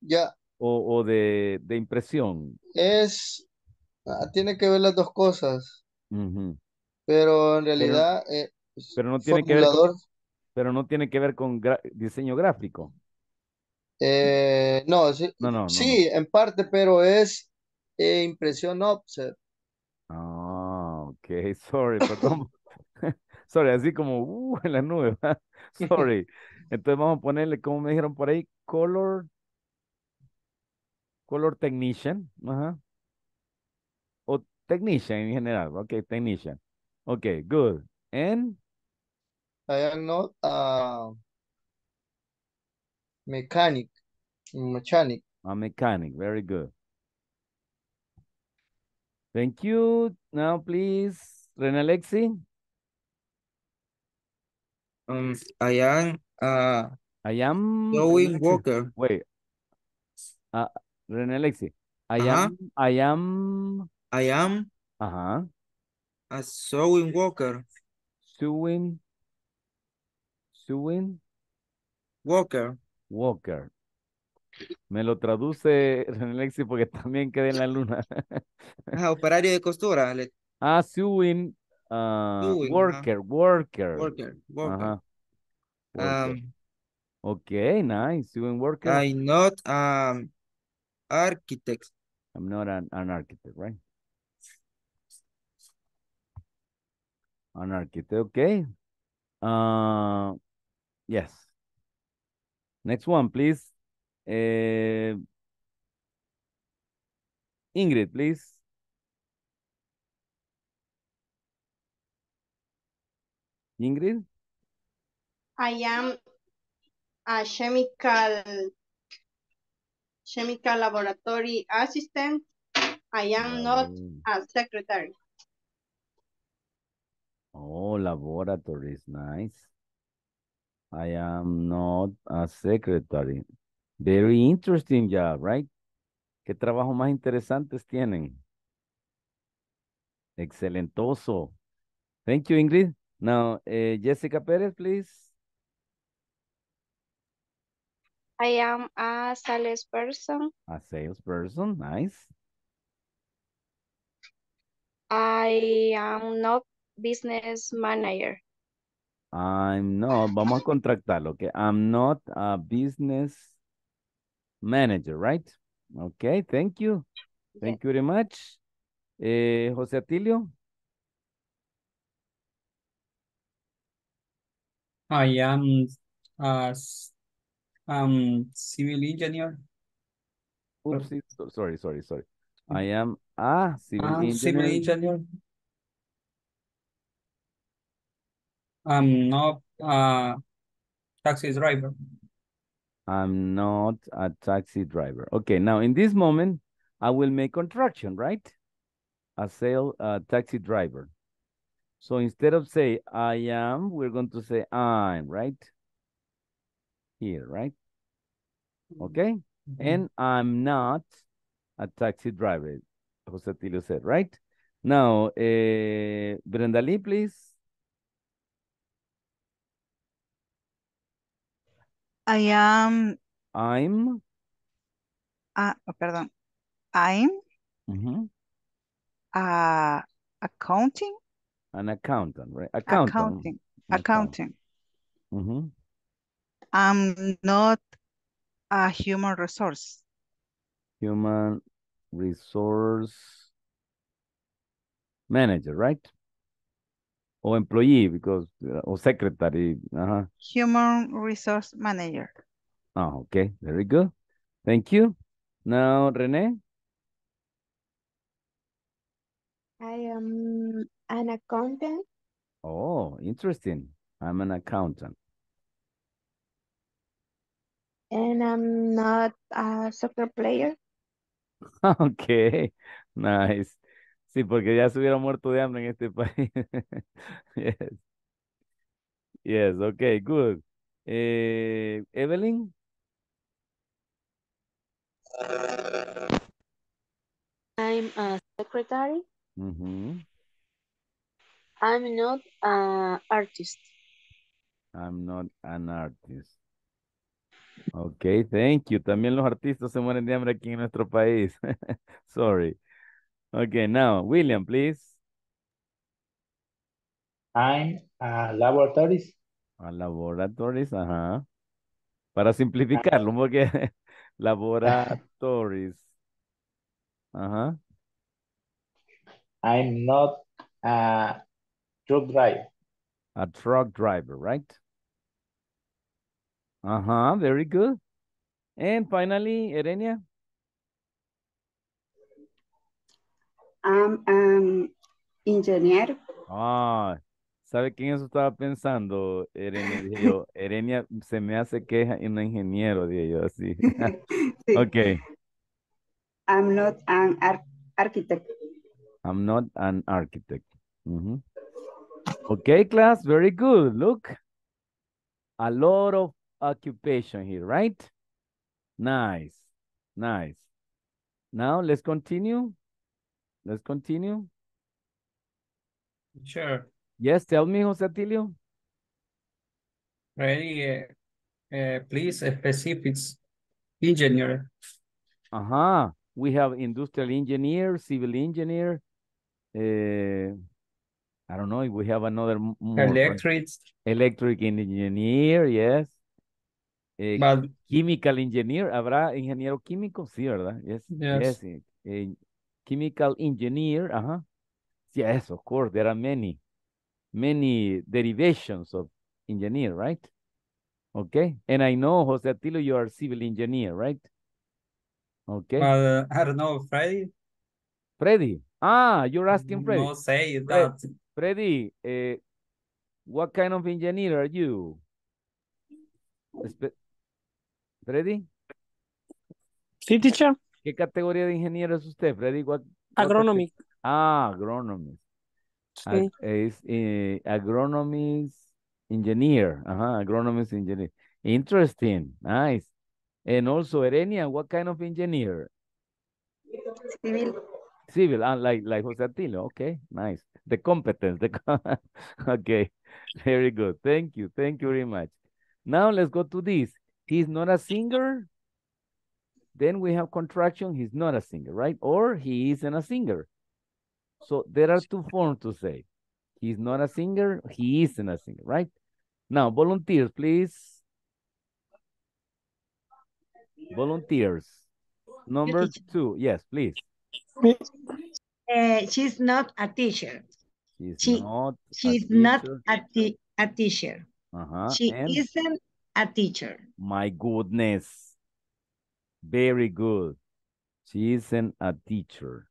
Ya. O, o de, de, impresión. Es. Ah, tiene que ver las dos cosas. Pero en realidad. Eh, pero, no tiene que ver pero no tiene que ver con diseño gráfico. Eh, no, sí, sí en parte, pero es eh, impresión offset. Ah, ok, sorry, perdón. sorry, así como uh, en la nube, sorry. Entonces vamos a ponerle, como me dijeron por ahí, color, color technician, O technician en general, ok, technician. Ok, good. And I am not a mechanic. Mechanic. A mechanic. Very good. Thank you. Now, please, Renalexi. Um, I am. Uh, I am. Going worker. Wait. Uh, Renalexi. I uh -huh. am. I am. I am. Uh huh. A sewing worker. Sewing Stewin. Walker. Walker. Me lo traduce René Lexi porque también quedé en la luna. ah, operario de costura. Ah, win Uh, Doing, worker, worker, worker. Worker, okay, nice. Doing worker. I'm not um architect. I'm not an, architect, right? An architect, okay. Ah, Yes. Next one, please. Uh, Ingrid, please. Ingrid? I am a chemical chemical laboratory assistant. I am not oh. a secretary. Oh, laboratory is nice. I am not a secretary. Very interesting job, right? ¿Qué trabajo más interesantes tienen? Excelentoso. Thank you, Ingrid. Now, eh, Jessica Pérez, please. I am a salesperson. A salesperson, nice. I am not business manager. I'm not, vamos a contractarlo, okay? I'm not a business manager, right? Okay, thank you. Thank you very much. Eh, José Atilio. I am a um, civil engineer. Oops, sorry, sorry, sorry. Mm. I am a civil, engineer. Ah, civil engineer. I'm not a taxi driver. I'm not a taxi driver. Okay, now in this moment, I will make contraction, right? A sale a taxi driver. So instead of say I am, we're going to say I'm, right? Here, right? Okay? Mm -hmm. And I'm not a taxi driver, Jose Tilio said, right? Now, uh, Brenda Lee, please. I am. I'm. Ah, oh, perdón. I'm. Uh -huh. uh, accounting. An accountant, right? Accountant. Accounting. Accounting. Mm -hmm. I'm not a human resource. Human resource manager, right? or employee because uh, or secretary. Uh -huh. Human resource manager. Oh, okay, very good. Thank you. Now, Renee. I am an accountant. Oh, interesting. I'm an accountant. And I'm not a soccer player. okay, nice. Sí, porque ya se hubiera muerto de hambre en este país. yes. Yes, okay, good. Eh, Evelyn. I'm a secretary. Mm I'm not a artist. I'm not an artist. Ok, thank you. También los artistas se mueren de hambre aquí en nuestro país. Sorry. Okay, now, William, please. I'm a laboratories. A laboratories, ajá. Para simplificarlo, porque laboratories. Ajá. I'm not a truck driver. A truck driver, right? Ajá, very good. And finally, Erenia. I'm an engineer. Ah, ¿sabe quién eso estaba pensando? Erenia, Erenia se me hace queja es un ingeniero, dije yo, así. sí. Ok. I'm not an architect. I'm not an architect. Okay, class, very good. Look, a lot of occupation here, right? Nice, nice. Now let's continue. Let's continue. Sure. Yes, tell me, Jose Tilio. Ready, uh, uh, please, a specifics, engineer. Uh-huh. We have industrial engineer, civil engineer. Uh, I don't know if we have another. Electric. Electric engineer, yes. Eh, But, chemical engineer, ¿habrá ingeniero químico? Sí, ¿verdad? Yes. Yes. yes. Eh, chemical engineer, uh -huh. Yes, of course, there are many, many derivations of engineer, right? Okay, and I know, Jose Atilo, you are civil engineer, right? Okay. Well, uh, I don't know, Freddy. Freddy, ah, you're asking Freddy. No, say that. Freddy, uh, what kind of engineer are you? Freddy? See, teacher. ¿Qué categoría de ingeniero es usted, Freddy? Agronomic. Ah, agronomics. Sí. es eh, agronomy engineer. Ajá, agronomy engineer. Interesting. Nice. And also, Erenia, what kind of engineer? Civil. Civil, ah, like, like José Attilo. Okay, nice. The competence. okay, very good. Thank you. Thank you very much. Now let's go to this. He's not a singer, Then we have contraction, he's not a singer, right? Or he isn't a singer. So there are two forms to say. He's not a singer, he isn't a singer, right? Now, volunteers, please. Volunteers. Number two, yes, please. Uh, she's not a teacher. She's she, not she's a not a, a teacher. Uh -huh. She and isn't a teacher. My goodness. Very good. She isn't a teacher.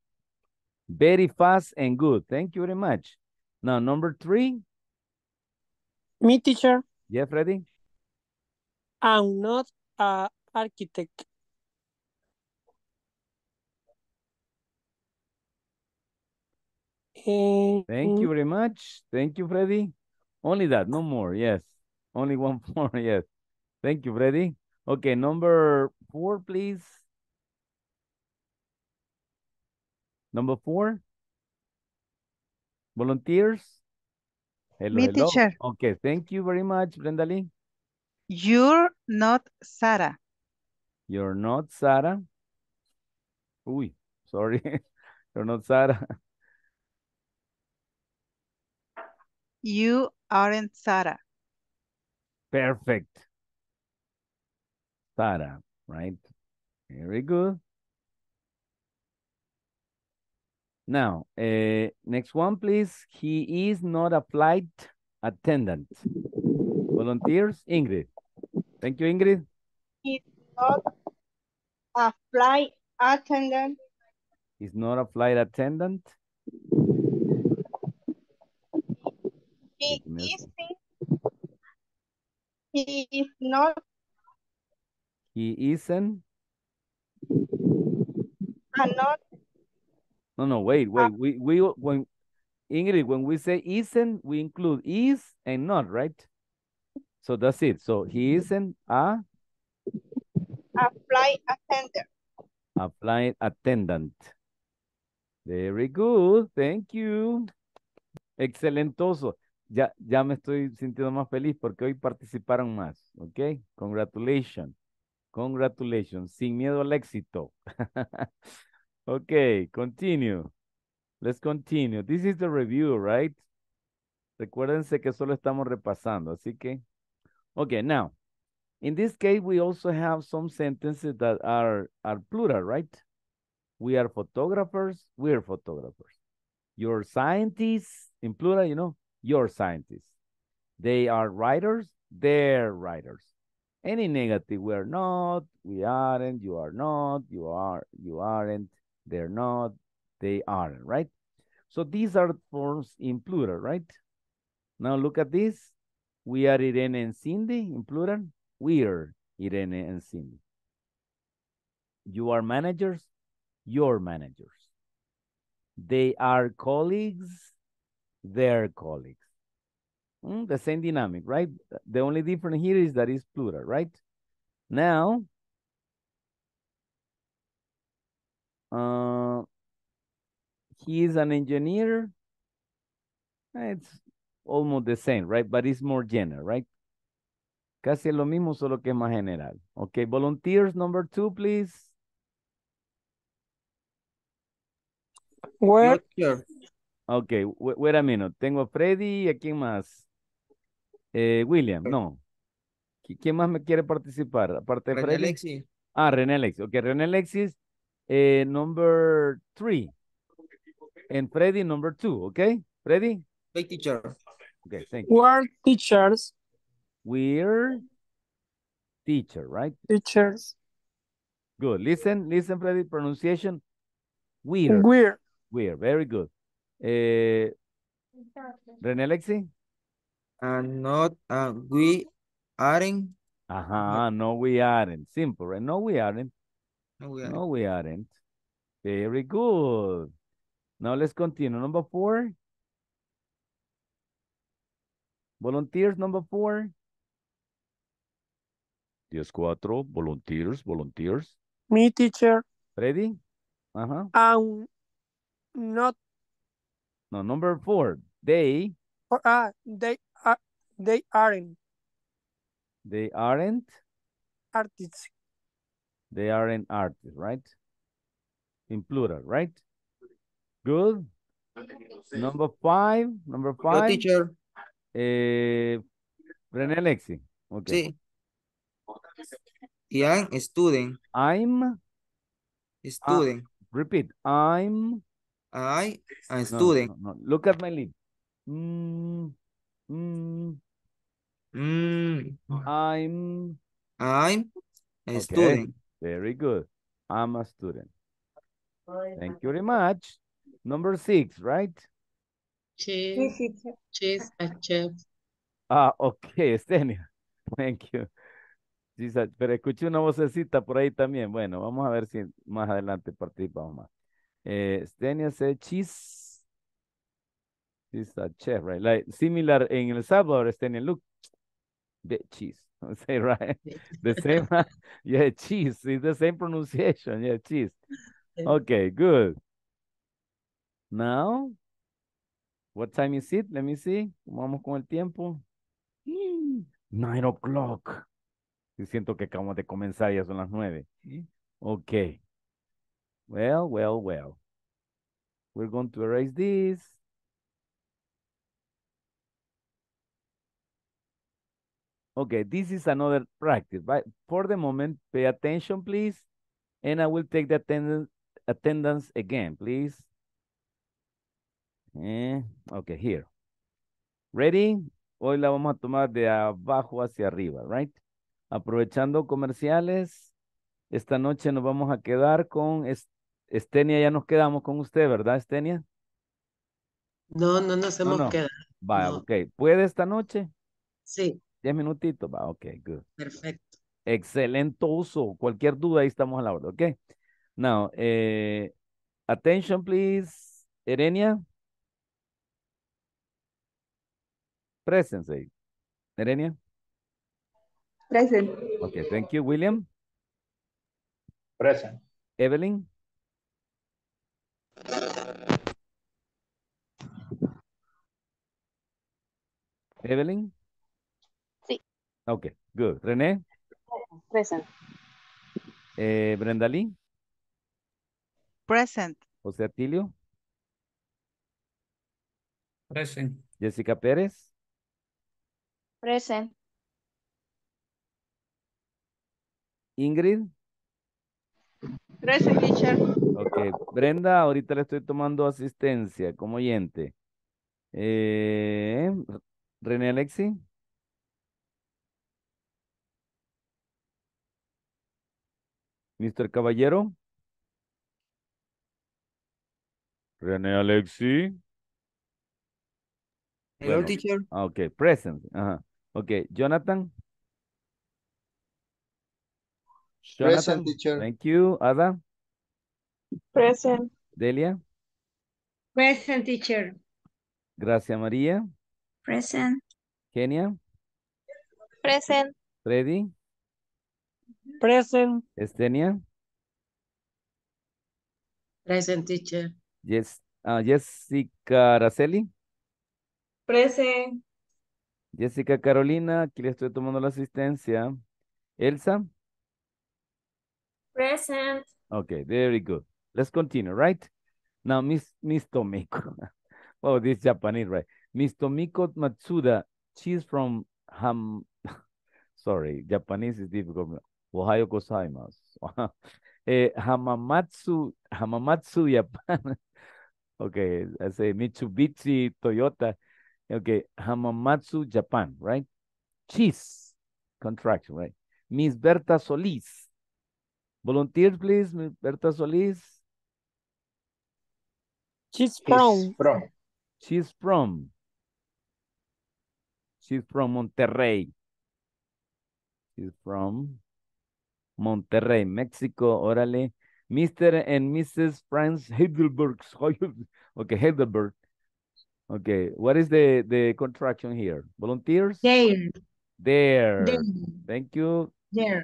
Very fast and good. Thank you very much. Now, number three. Me, teacher. Yeah, Freddy? I'm not an architect. Thank you very much. Thank you, Freddy. Only that, no more. Yes. Only one more. Yes. Thank you, Freddy. Okay, number four, please. Number four. Volunteers. Hello, Me, hello. teacher. Okay, thank you very much, Brenda Lee. You're not Sarah. You're not Sarah. Uy, sorry. You're not Sarah. You aren't Sarah. Perfect. Sarah right? Very good. Now, uh, next one, please. He is not a flight attendant. Volunteers, Ingrid. Thank you, Ingrid. He's not a flight attendant. He's not a flight attendant. He is, he is not He isn't. Ah, no, no, wait, ah. wait. we, we, when, Ingrid, when we say isn't, we include is and not, right? So that's it. So he isn't a? A flight attendant. A flight attendant. Very good. Thank you. Excelentoso. Ya, ya me estoy sintiendo más feliz porque hoy participaron más. Ok. Congratulations. Congratulations. Sin miedo al éxito. okay, continue. Let's continue. This is the review, right? Recuérdense que solo estamos repasando, así que. Okay, now. In this case, we also have some sentences that are, are plural, right? We are photographers. We are photographers. Your scientists, in plural, you know, your scientists. They are writers. They're writers. Any negative, we are not, we aren't, you are not, you are, you aren't, they're not, they aren't, right? So these are forms in plural, right? Now look at this. We are Irene and Cindy in plural. We are Irene and Cindy. You are managers, your managers. They are colleagues, their colleagues. Mm, the same dynamic, right? The only difference here is that it's plural, right? Now, uh, he is an engineer. It's almost the same, right? But it's more general, right? Casi lo mismo, solo que más general. Okay, volunteers number two, please. Where? Okay, wait a minute. Tengo a Freddy y a quién más? Eh, William, eh, no. ¿Quién más me quiere participar? Aparte René Alexis. Ah, René Alexis. Ok, René Alexis, eh, number three. And Freddy, number two, ok? Freddy? Hey, teacher. Okay, thank you. We're teachers. We're teacher, right? Teachers. Good. Listen, listen, Freddy, pronunciation. We're. We're. We're, very good. Eh, René Alexis? and not uh, we aren't. Uh -huh. No, we aren't. Simple, right? No, we aren't. No, we aren't. No, we aren't. Very good. Now let's continue. Number four. Volunteers, number four. Diez cuatro, volunteers, volunteers. Me, teacher. Ready? Uh-huh. Um, not. No, number four. They. Ah, uh, they they aren't. They aren't? Artists. They aren't artists, right? In plural, right? Good. Number five, number five. No, teacher. Eh, René Lexi. Okay. Sí. I'm a student. I'm? A student. Uh, repeat. I'm? I am a student. No, no, Look at my lip. Mm, mm, Mm. I'm. I'm a student. Very good. I'm a student. Thank you very much. Number six, right? She's, cheese a chef. Ah, ok, Estenia. Thank you. pero escuché una vocecita por ahí también. Bueno, vamos a ver si más adelante participamos más. Eh, Estenia said she's, she's a chef, right? Like, similar en El Salvador, Estenia, look de cheese. Say right. The same. yeah, cheese. It's the same pronunciation. Yeah, cheese. Okay, good. Now, what time is it? Let me see. Vamos con el tiempo. Nine o'clock. Siento que acabamos de comenzar, ya son las nueve. Okay. Well, well, well. We're going to erase this. Okay, this is another practice. But for the moment, pay attention, please. And I will take the attendance, again, please. Eh, okay, here. Ready? Hoy la vamos a tomar de abajo hacia arriba, right? Aprovechando comerciales, esta noche nos vamos a quedar con Estenia, ya nos quedamos con usted, ¿verdad, Estenia? No, no nos hemos quedado. Va, ok. ¿Puede esta noche? Sí. 10 minutitos, va, ok, good. Perfecto. Excelente uso. Cualquier duda, ahí estamos a la hora, ok. Now, eh, attention please, Erenia. Presence, Erenia. Present. Okay, thank you, William. Present. Evelyn. Evelyn. Ah, ok, good. René. Present. Eh, ¿Brenda Lee? Present. José Atilio. Present. Jessica Pérez. Present. Ingrid. Present, teacher. Ok. Brenda, ahorita le estoy tomando asistencia como oyente. Eh, René Alexi. Mr. Caballero. René Alexi. Hello, teacher. Ah, ok, present. Ok, Jonathan. Present, teacher. Thank you. Ada. Present. Delia. Present, teacher. gracias María. Present. Kenia. Present. Freddy. Present. Estenia? Present, teacher. Yes. Ah, Jessica Araceli. Present. Jessica Carolina, aquí le estoy tomando la asistencia. Elsa. Present. Okay, very good. Let's continue, right? Now, Miss, Miss Tomiko. oh, this Japanese, right? Miss Tomiko Matsuda, she's from Ham. Sorry, Japanese is difficult. Eh, okay, I say Mitsubishi, Toyota. Okay, Hamamatsu, Japan, right? Cheese contraction, right? Miss Berta Solis. Volunteer, please, Miss Berta Solis. She's from. from. She's from. She's from Monterrey. She's from Monterrey, México, órale. Mr. and Mrs. Franz Heidelberg. Okay, Heidelberg. Okay, what is the, the contraction here? Volunteers? There. There. Thank you. There.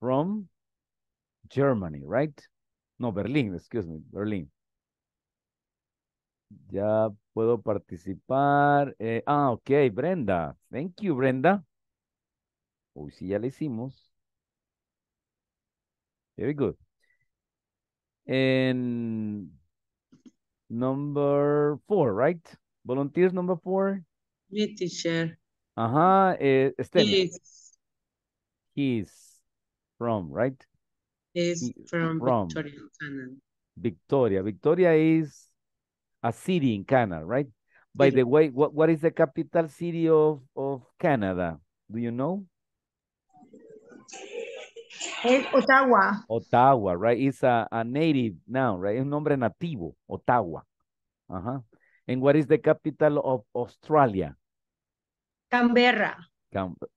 From Germany, right? No, Berlín, excuse me, Berlín. Ya puedo participar. Eh, ah, okay, Brenda. Thank you, Brenda. Hoy sí ya la hicimos. Very good. And number four, right? Volunteers number four? Me, teacher. Ajá, eh, Estela. He's from, right? Is from, from, Victoria, Canada. Victoria. Victoria is a city in Canada, right? By yeah. the way, what, what is the capital city of, of Canada? Do you know? Es Ottawa. Ottawa, right? It's a, native noun, right? un nombre nativo, Ottawa. Ajá. Uh And what is the capital of Australia? Canberra.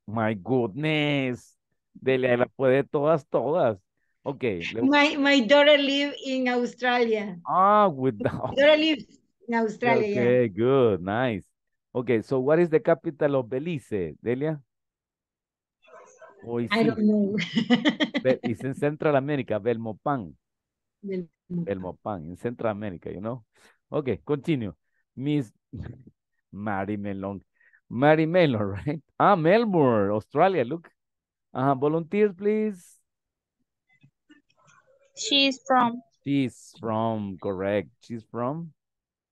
my goodness. Delia la puede todas, todas. Okay. My, ah, my daughter lives in Australia. Ah, with daughter lives in Australia. Okay, good, nice. Okay, so what is the capital of Belize, Delia? Hoy I sí. don't know. y in Central America, Belmopan. Belmopan. Belmopan, in Central America, you know. Okay, continue. Miss Mary Melon. Mary Melon, right? Ah, Melbourne, Australia, look. Uh, volunteers, please. She's from. She's from, correct. She's from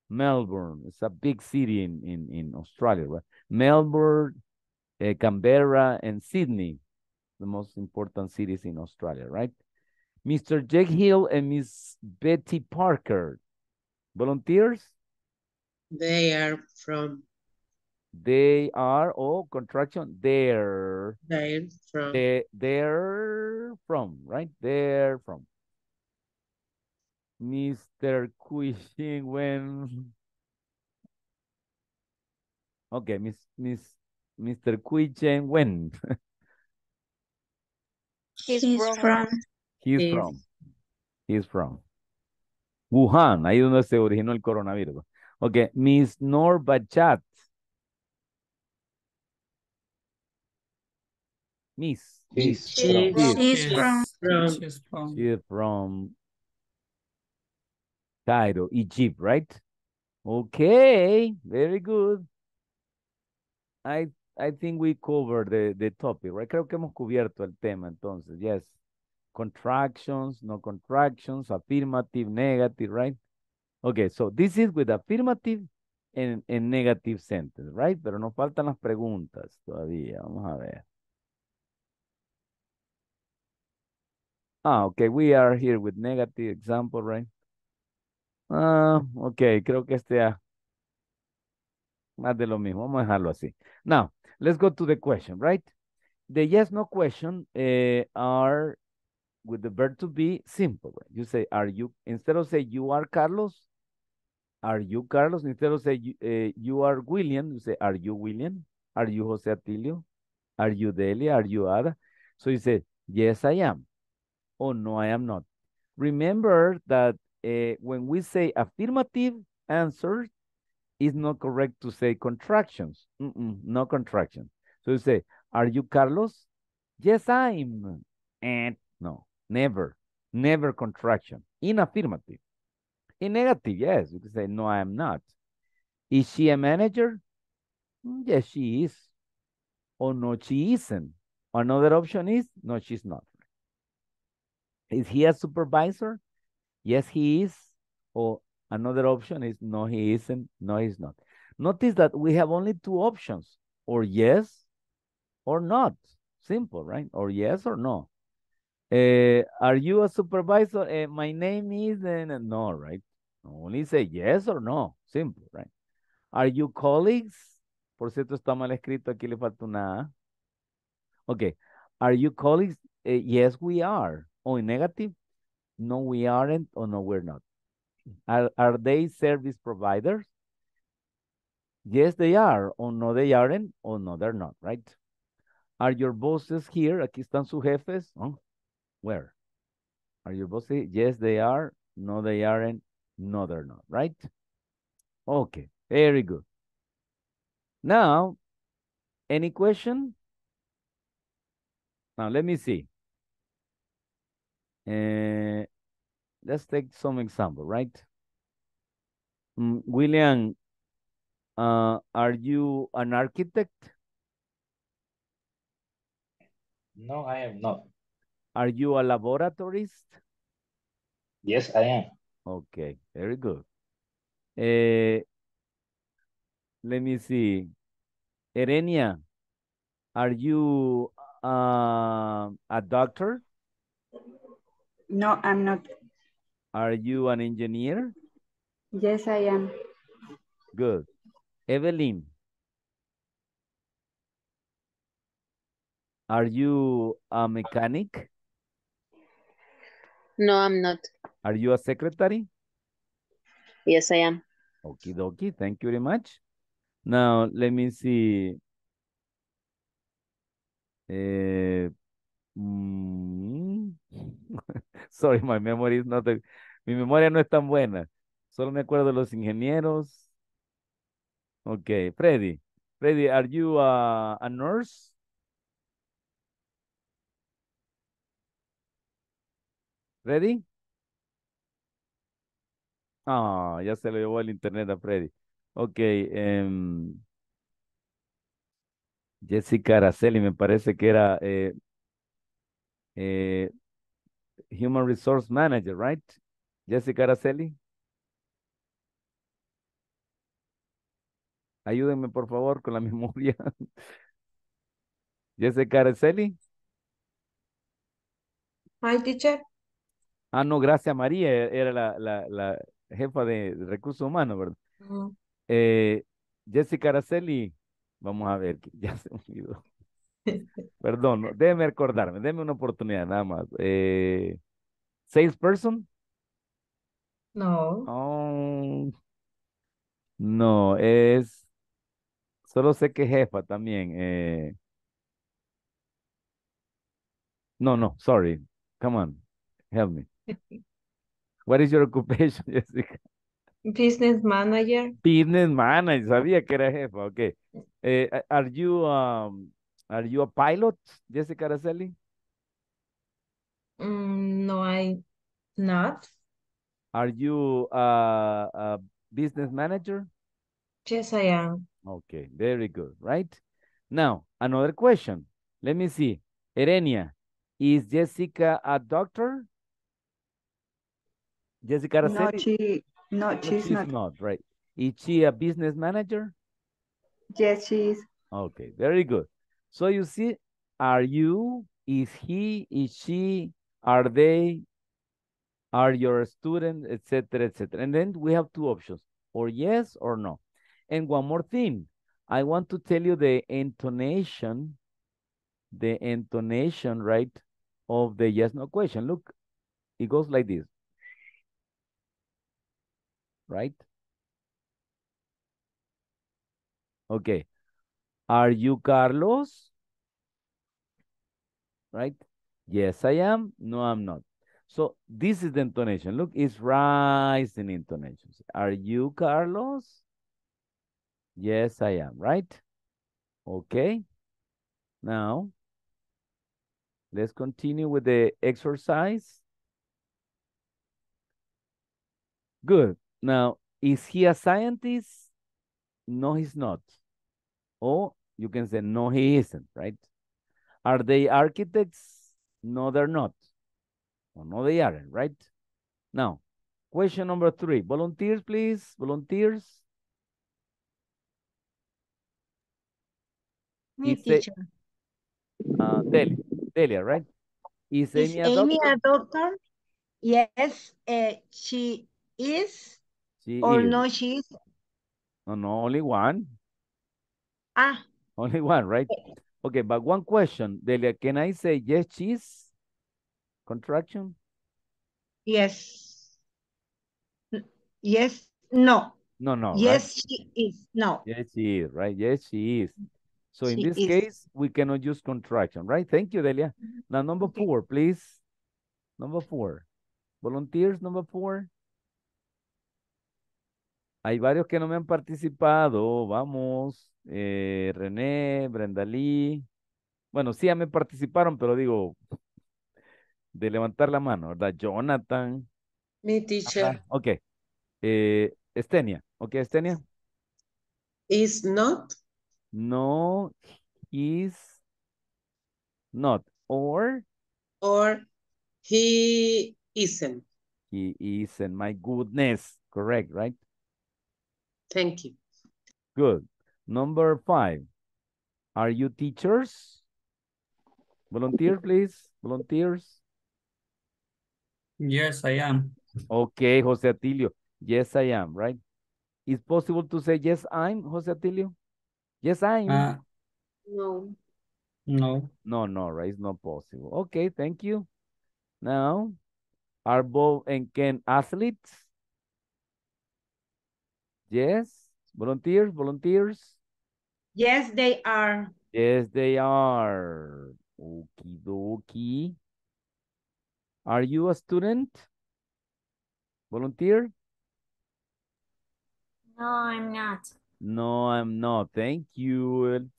Melbourne. It's a big city in, in, in Australia, right? Melbourne, uh, Canberra, and Sydney the most important cities in Australia, right? Mr. Jack Hill and Miss Betty Parker, volunteers? They are from. They are, oh, contraction, they're. They're from. They, they're from, right? They're from. Mr. Cushing when. Okay, Miss, Miss, Mr. Cushing when. He's, He's from. from. He's, He's from. He's from. Wuhan, ahí donde se originó el coronavirus. Ok, Miss Norbachat. Miss. He's she's, from. She's, from. From. she's from. She's from. Cairo, Egypt, right? Okay, very good. I I think we covered the, topic, right? Creo que hemos cubierto el tema entonces, yes. Contractions, no contractions, affirmative, negative, right? Okay, so this is with affirmative and, negative sentence, right? Pero nos faltan las preguntas todavía, vamos a ver. Ah, okay, we are here with negative example, right? Ah, okay, creo que este... es más de lo mismo. Vamos a dejarlo así. Now, Let's go to the question, right? The yes, no question uh, are with the verb to be simple. Right? You say, are you, instead of say you are Carlos, are you Carlos? Instead of say uh, you are William, you say, are you William? Are you Jose Atilio? Are you Delia? Are you Ada? So you say, yes, I am. Oh, no, I am not. Remember that uh, when we say affirmative answers, it's not correct to say contractions. Mm -mm, no contraction. So you say, are you Carlos? Yes, I'm. And no, never, never contraction. In affirmative. In negative, yes, you can say, no, I am not. Is she a manager? Mm, yes, she is. Or no, she isn't. Another option is, no, she's not. Is he a supervisor? Yes, he is. Or Another option is no, he isn't, no, he's not. Notice that we have only two options, or yes or not. Simple, right? Or yes or no. Uh, are you a supervisor? Uh, my name is, uh, no, right? Only say yes or no. Simple, right? Are you colleagues? Por cierto, está mal escrito, aquí le falta una Okay. Are you colleagues? yes, we are. Or oh, negative? No, we aren't, or no, we're not. Are, are they service providers? Yes, they are. Or no, they aren't. Or no, they're not, right? Are your bosses here? Aquí están sus jefes. Oh, where? Are your bosses? Yes, they are. No, they aren't. No, they're not, right? Okay, very good. Now, any question? Now, let me see. Uh, let's take some example, right? Mm, William, uh, are you an architect? No, I am not. Are you a laboratorist? Yes, I am. Okay, very good. Uh, let me see. Erenia, are you uh, a doctor? No, I'm not. Are you an engineer? Yes, I am. Good. Evelyn. Are you a mechanic? No, I'm not. Are you a secretary? Yes, I am. Okay, dokie. Thank you very much. Now, let me see. Uh, mm, sorry, my memory is not... A, Mi memoria no es tan buena. Solo me acuerdo de los ingenieros. Ok, Freddy. Freddy, are you a, a nurse? Freddy? Ah, ya se lo llevó el internet a Freddy. Ok. Em, Jessica Araceli, me parece que era eh, eh, Human Resource Manager, right? Jessica Araceli. Ayúdenme, por favor, con la memoria. Jessica Araceli. Hi, teacher. Ah, no, gracias, María. E-, era la, la, la jefa de recursos humanos, ¿verdad? Eh, Jessica Araceli. Vamos a ver, ya se me olvidó. Perdón, déjeme recordarme déme una oportunidad nada más. Eh, salesperson. No. Oh, no, es... Solo sé que jefa también. eh, No, no, sorry. Come on, help me. What is your occupation, Jessica? Business manager. Business manager. Sabía que era jefa. Okay. Eh, are you um, are you a pilot, Jessica Araceli? Mm, no, I not. Are you a, a business manager? Yes, I am. Okay, very good, right? Now, another question. Let me see. Erenia, is Jessica a doctor? Jessica Araceli? No, she, no, no she's, she's not. not. Right. Is she a business manager? Yes, she is. Okay, very good. So you see, are you, is he, is she, are they, are you a student, etc., etc. And then we have two options, or yes or no. And one more thing, I want to tell you the intonation, the intonation, right, of the yes, no question. Look, it goes like this, right? Okay. Are you Carlos? Right? Yes, I am. No, I'm not. So this is the intonation. Look, it's rising intonations. Are you Carlos? Yes, I am, right? Okay. Now, let's continue with the exercise. Good. Now, is he a scientist? No, he's not. Or you can say, no, he isn't, right? Are they architects? No, they're not no they aren't, right? Now, question number three. Volunteers, please. Volunteers. Me, Is teacher. uh, Delia, Delia, right? Is, is Amy, a, Amy doctor? a doctor? Yes, uh, she is. She or is. no, she is. No, no, only one. Ah. Only one, right? Eh. Okay, but one question, Delia, can I say yes, she is? Contraction? Yes. Yes, no. No, no. Yes, she is. No. Yes, she is, right? Yes, she is. So in this case, we cannot use contraction, right? Thank you, Delia. Now, number four, please. Number four. Volunteers, number four. Hay varios que no me han participado. Vamos. Eh, René, Brenda Lee. Bueno, sí, ya me participaron, pero digo, de levantar la mano, ¿verdad? Jonathan. Mi teacher. Okay. Eh, ok. Estenia. Ok, Estenia. Is not. No, is not. Or. Or he isn't. He isn't. My goodness. Correct, right? Thank you. Good. Number five. Are you teachers? Volunteer, please. Volunteers. Yes, I am. Okay, José Atilio. Yes, I am, right? It's possible to say, yes, I'm, José Atilio? Yes, I'm. Uh, no. No. No, no, right? It's not possible. Okay, thank you. Now, are Bob and Ken athletes? Yes. Volunteers, volunteers? Yes, they are. Yes, they are. Okie dokie. Are you a student? Volunteer? No, I'm not. No, I'm not. Thank you,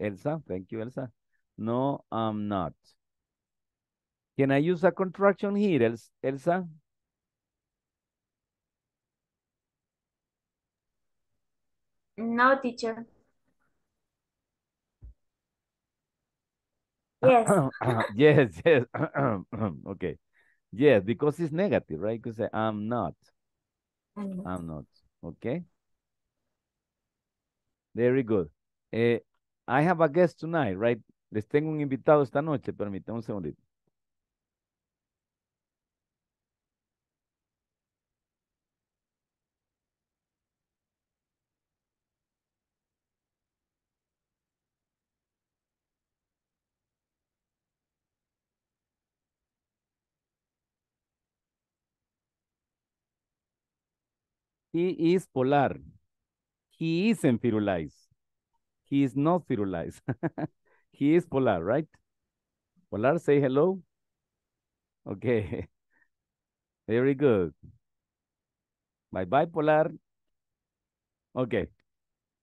Elsa. Thank you, Elsa. No, I'm not. Can I use a contraction here, Elsa? No, teacher. Yes. yes, yes. okay. Yes, because it's negative, right? Because I'm not. I'm not. I'm not. Okay. Very good. Eh, I have a guest tonight, right? Les tengo un invitado esta noche. permítame un segundito. He is polar. He isn't He is not ferulized. he is polar, right? Polar, say hello. Okay. Very good. Bye-bye, Polar. Okay.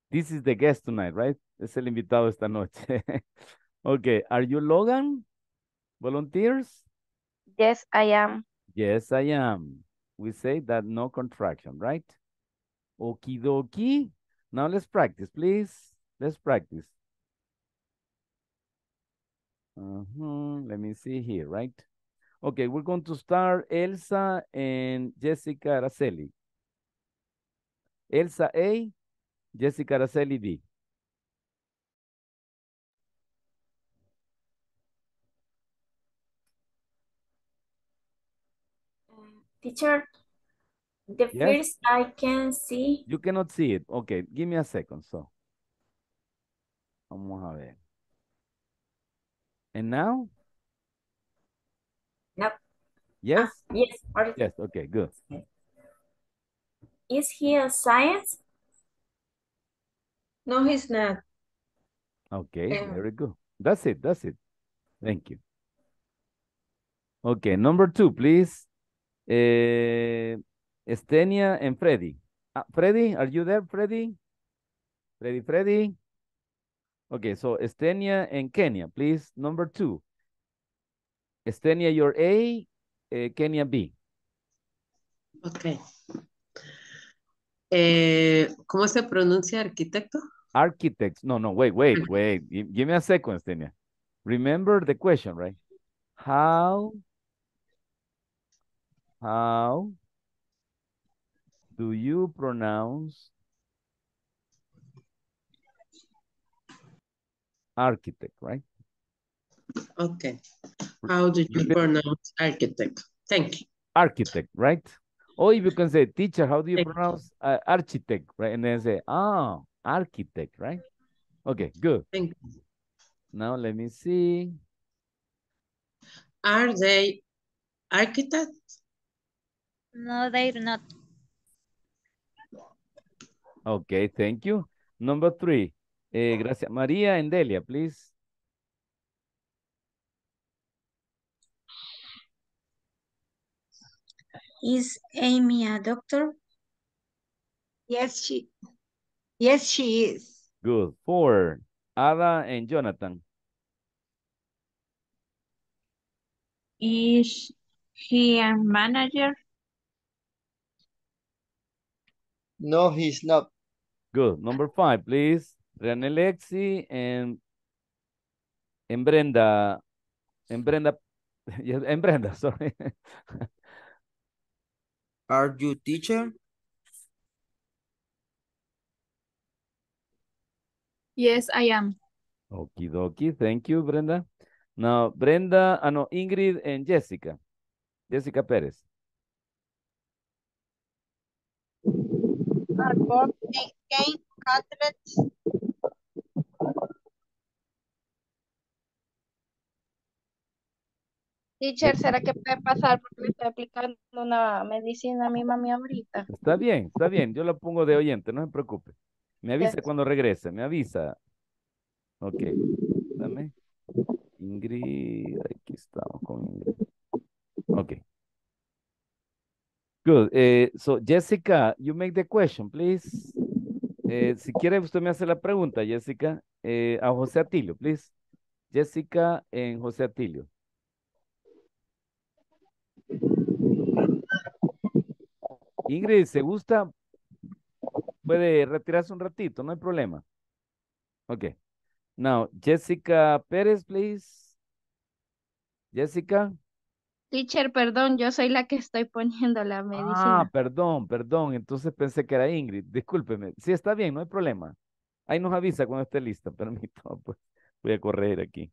This is the guest tonight, right? Es el invitado esta noche. okay. Are you Logan? Volunteers? Yes, I am. Yes, I am. We say that no contraction, right? Okidoki. Now let's practice, please. Let's practice. Uh-huh, let me see here, right? Okay, we're going to start Elsa and Jessica Araceli. Elsa A, Jessica Araceli B. teacher, The yes? first I can see. You cannot see it. Okay, give me a second. So, vamos a ver. And now? No. Yes? Ah, yes. Yes, okay, good. Is he a science? No, he's not. Okay, um, very good. That's it, that's it. Thank you. Okay, number two, please. Uh, Estenia and Freddy. Ah, Freddy, are you there, Freddy? Freddy, Freddy. Okay, so Estenia and Kenya, please. Number two. Estenia, your A, eh, Kenya B. Okay. Eh, ¿Cómo se pronuncia arquitecto? Architects. No, no, wait, wait, wait. Give me a second, Estenia. Remember the question, right? How, how Do you pronounce architect, right? Okay. How did you pronounce architect? Thank you. Architect, right? Or oh, if you can say, teacher, how do you Thank pronounce uh, architect, right? And then say, ah, oh, architect, right? Okay, good. Thank you. Now let me see. Are they architects? No, they're not. Okay, thank you. Number three. Eh, gracias. María Endelia, Delia, please. Is Amy a doctor? Yes, she. Yes, she is. Good. Four. Ada and Jonathan. Is he a manager? No, he's not. Good. Number five, please. René Lexi and, and Brenda. And Brenda. Yes, and Brenda, sorry. Are you teacher? Yes, I am. Okie dokie. Thank you, Brenda. Now, Brenda, uh, no, Ingrid and Jessica. Jessica Perez. Are both cutlets. ¿será que puede pasar? Porque me estoy aplicando una medicina a mi mami ahorita. Está bien, está bien. Yo la pongo de oyente, no se preocupe. Me avisa cuando regrese, me avisa. Ok, dame. Ingrid, aquí estamos con Ingrid. Ok. Good. Eh, so, Jessica, you make the question, please. Eh, si quiere, usted me hace la pregunta, Jessica, eh, a José Atilio, please. Jessica en José Atilio. Ingrid, ¿se gusta? Puede retirarse un ratito, no hay problema. Ok. Now, Jessica Pérez, please. Jessica. Teacher, perdón, yo soy la que estoy poniendo la ah, medicina. Ah, perdón, perdón. Entonces pensé que era Ingrid. Discúlpeme. Sí, está bien, no hay problema. Ahí nos avisa cuando esté lista. Permito, pues. Voy a correr aquí.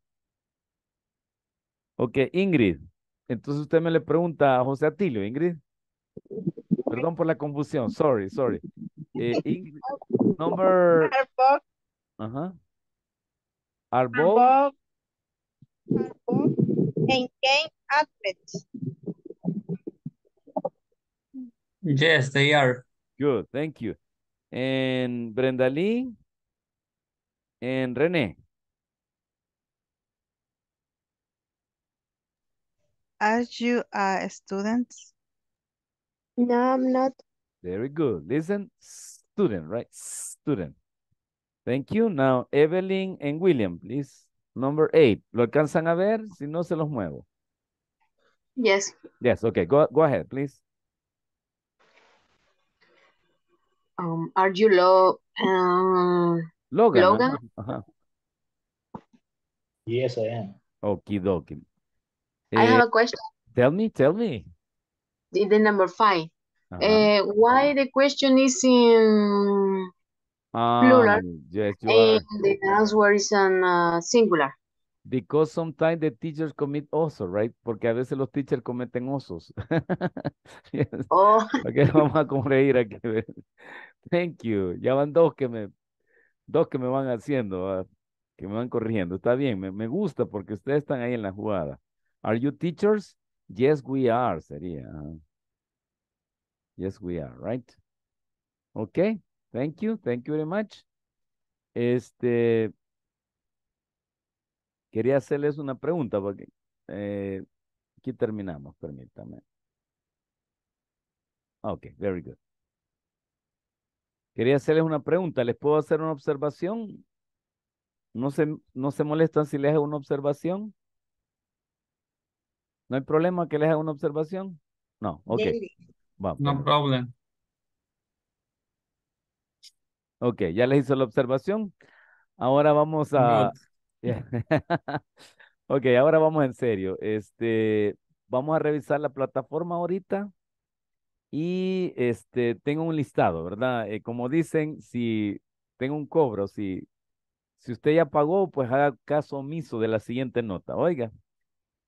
Ok, Ingrid. Entonces usted me le pregunta a José Atilio, Ingrid. Perdón por la confusión. Sorry, sorry. Eh, Ingrid, number. Ajá. and game athletes. Yes, they are. Good, thank you. And Brenda Lee and Rene. Are you a student? No, I'm not. Very good. Listen, student, right? Student. Thank you. Now, Evelyn and William, please. Number eight. ¿Lo alcanzan a ver? Si no, se los muevo. Yes. Yes, okay. Go, ahead, please. Um, are you lo um, Logan? Yes, I am. Okie dokie. I have eh, a question. Tell me, tell me. The, number five. Eh, why the question is in Plural. Ah, the answer is uh, singular. Because sometimes the teachers commit also, right? Porque a veces los teachers cometen osos. Oh. vamos a corregir aquí. Thank you. Ya van dos que me, dos que me van haciendo, ah, que me van corrigiendo. Está bien, me, me gusta porque ustedes están ahí en la jugada. Are you teachers? Yes, we are, sería. Yes, we are, right? Okay. Thank you, thank you very much. Este, quería hacerles una pregunta porque eh, aquí terminamos, permítame. Ok, very good. Quería hacerles una pregunta. ¿Les puedo hacer una observación? ¿No se, no se molestan si les hago una observación? ¿No hay problema que les haga una observación? No, ok. Vamos. No problem. Ok, ya les hizo la observación. Ahora vamos a... ok, ahora vamos en serio. Este, vamos a revisar la plataforma ahorita. Y este, tengo un listado, ¿verdad? Eh, como dicen, si tengo un cobro, si, si usted ya pagó, pues haga caso omiso de la siguiente nota. Oiga,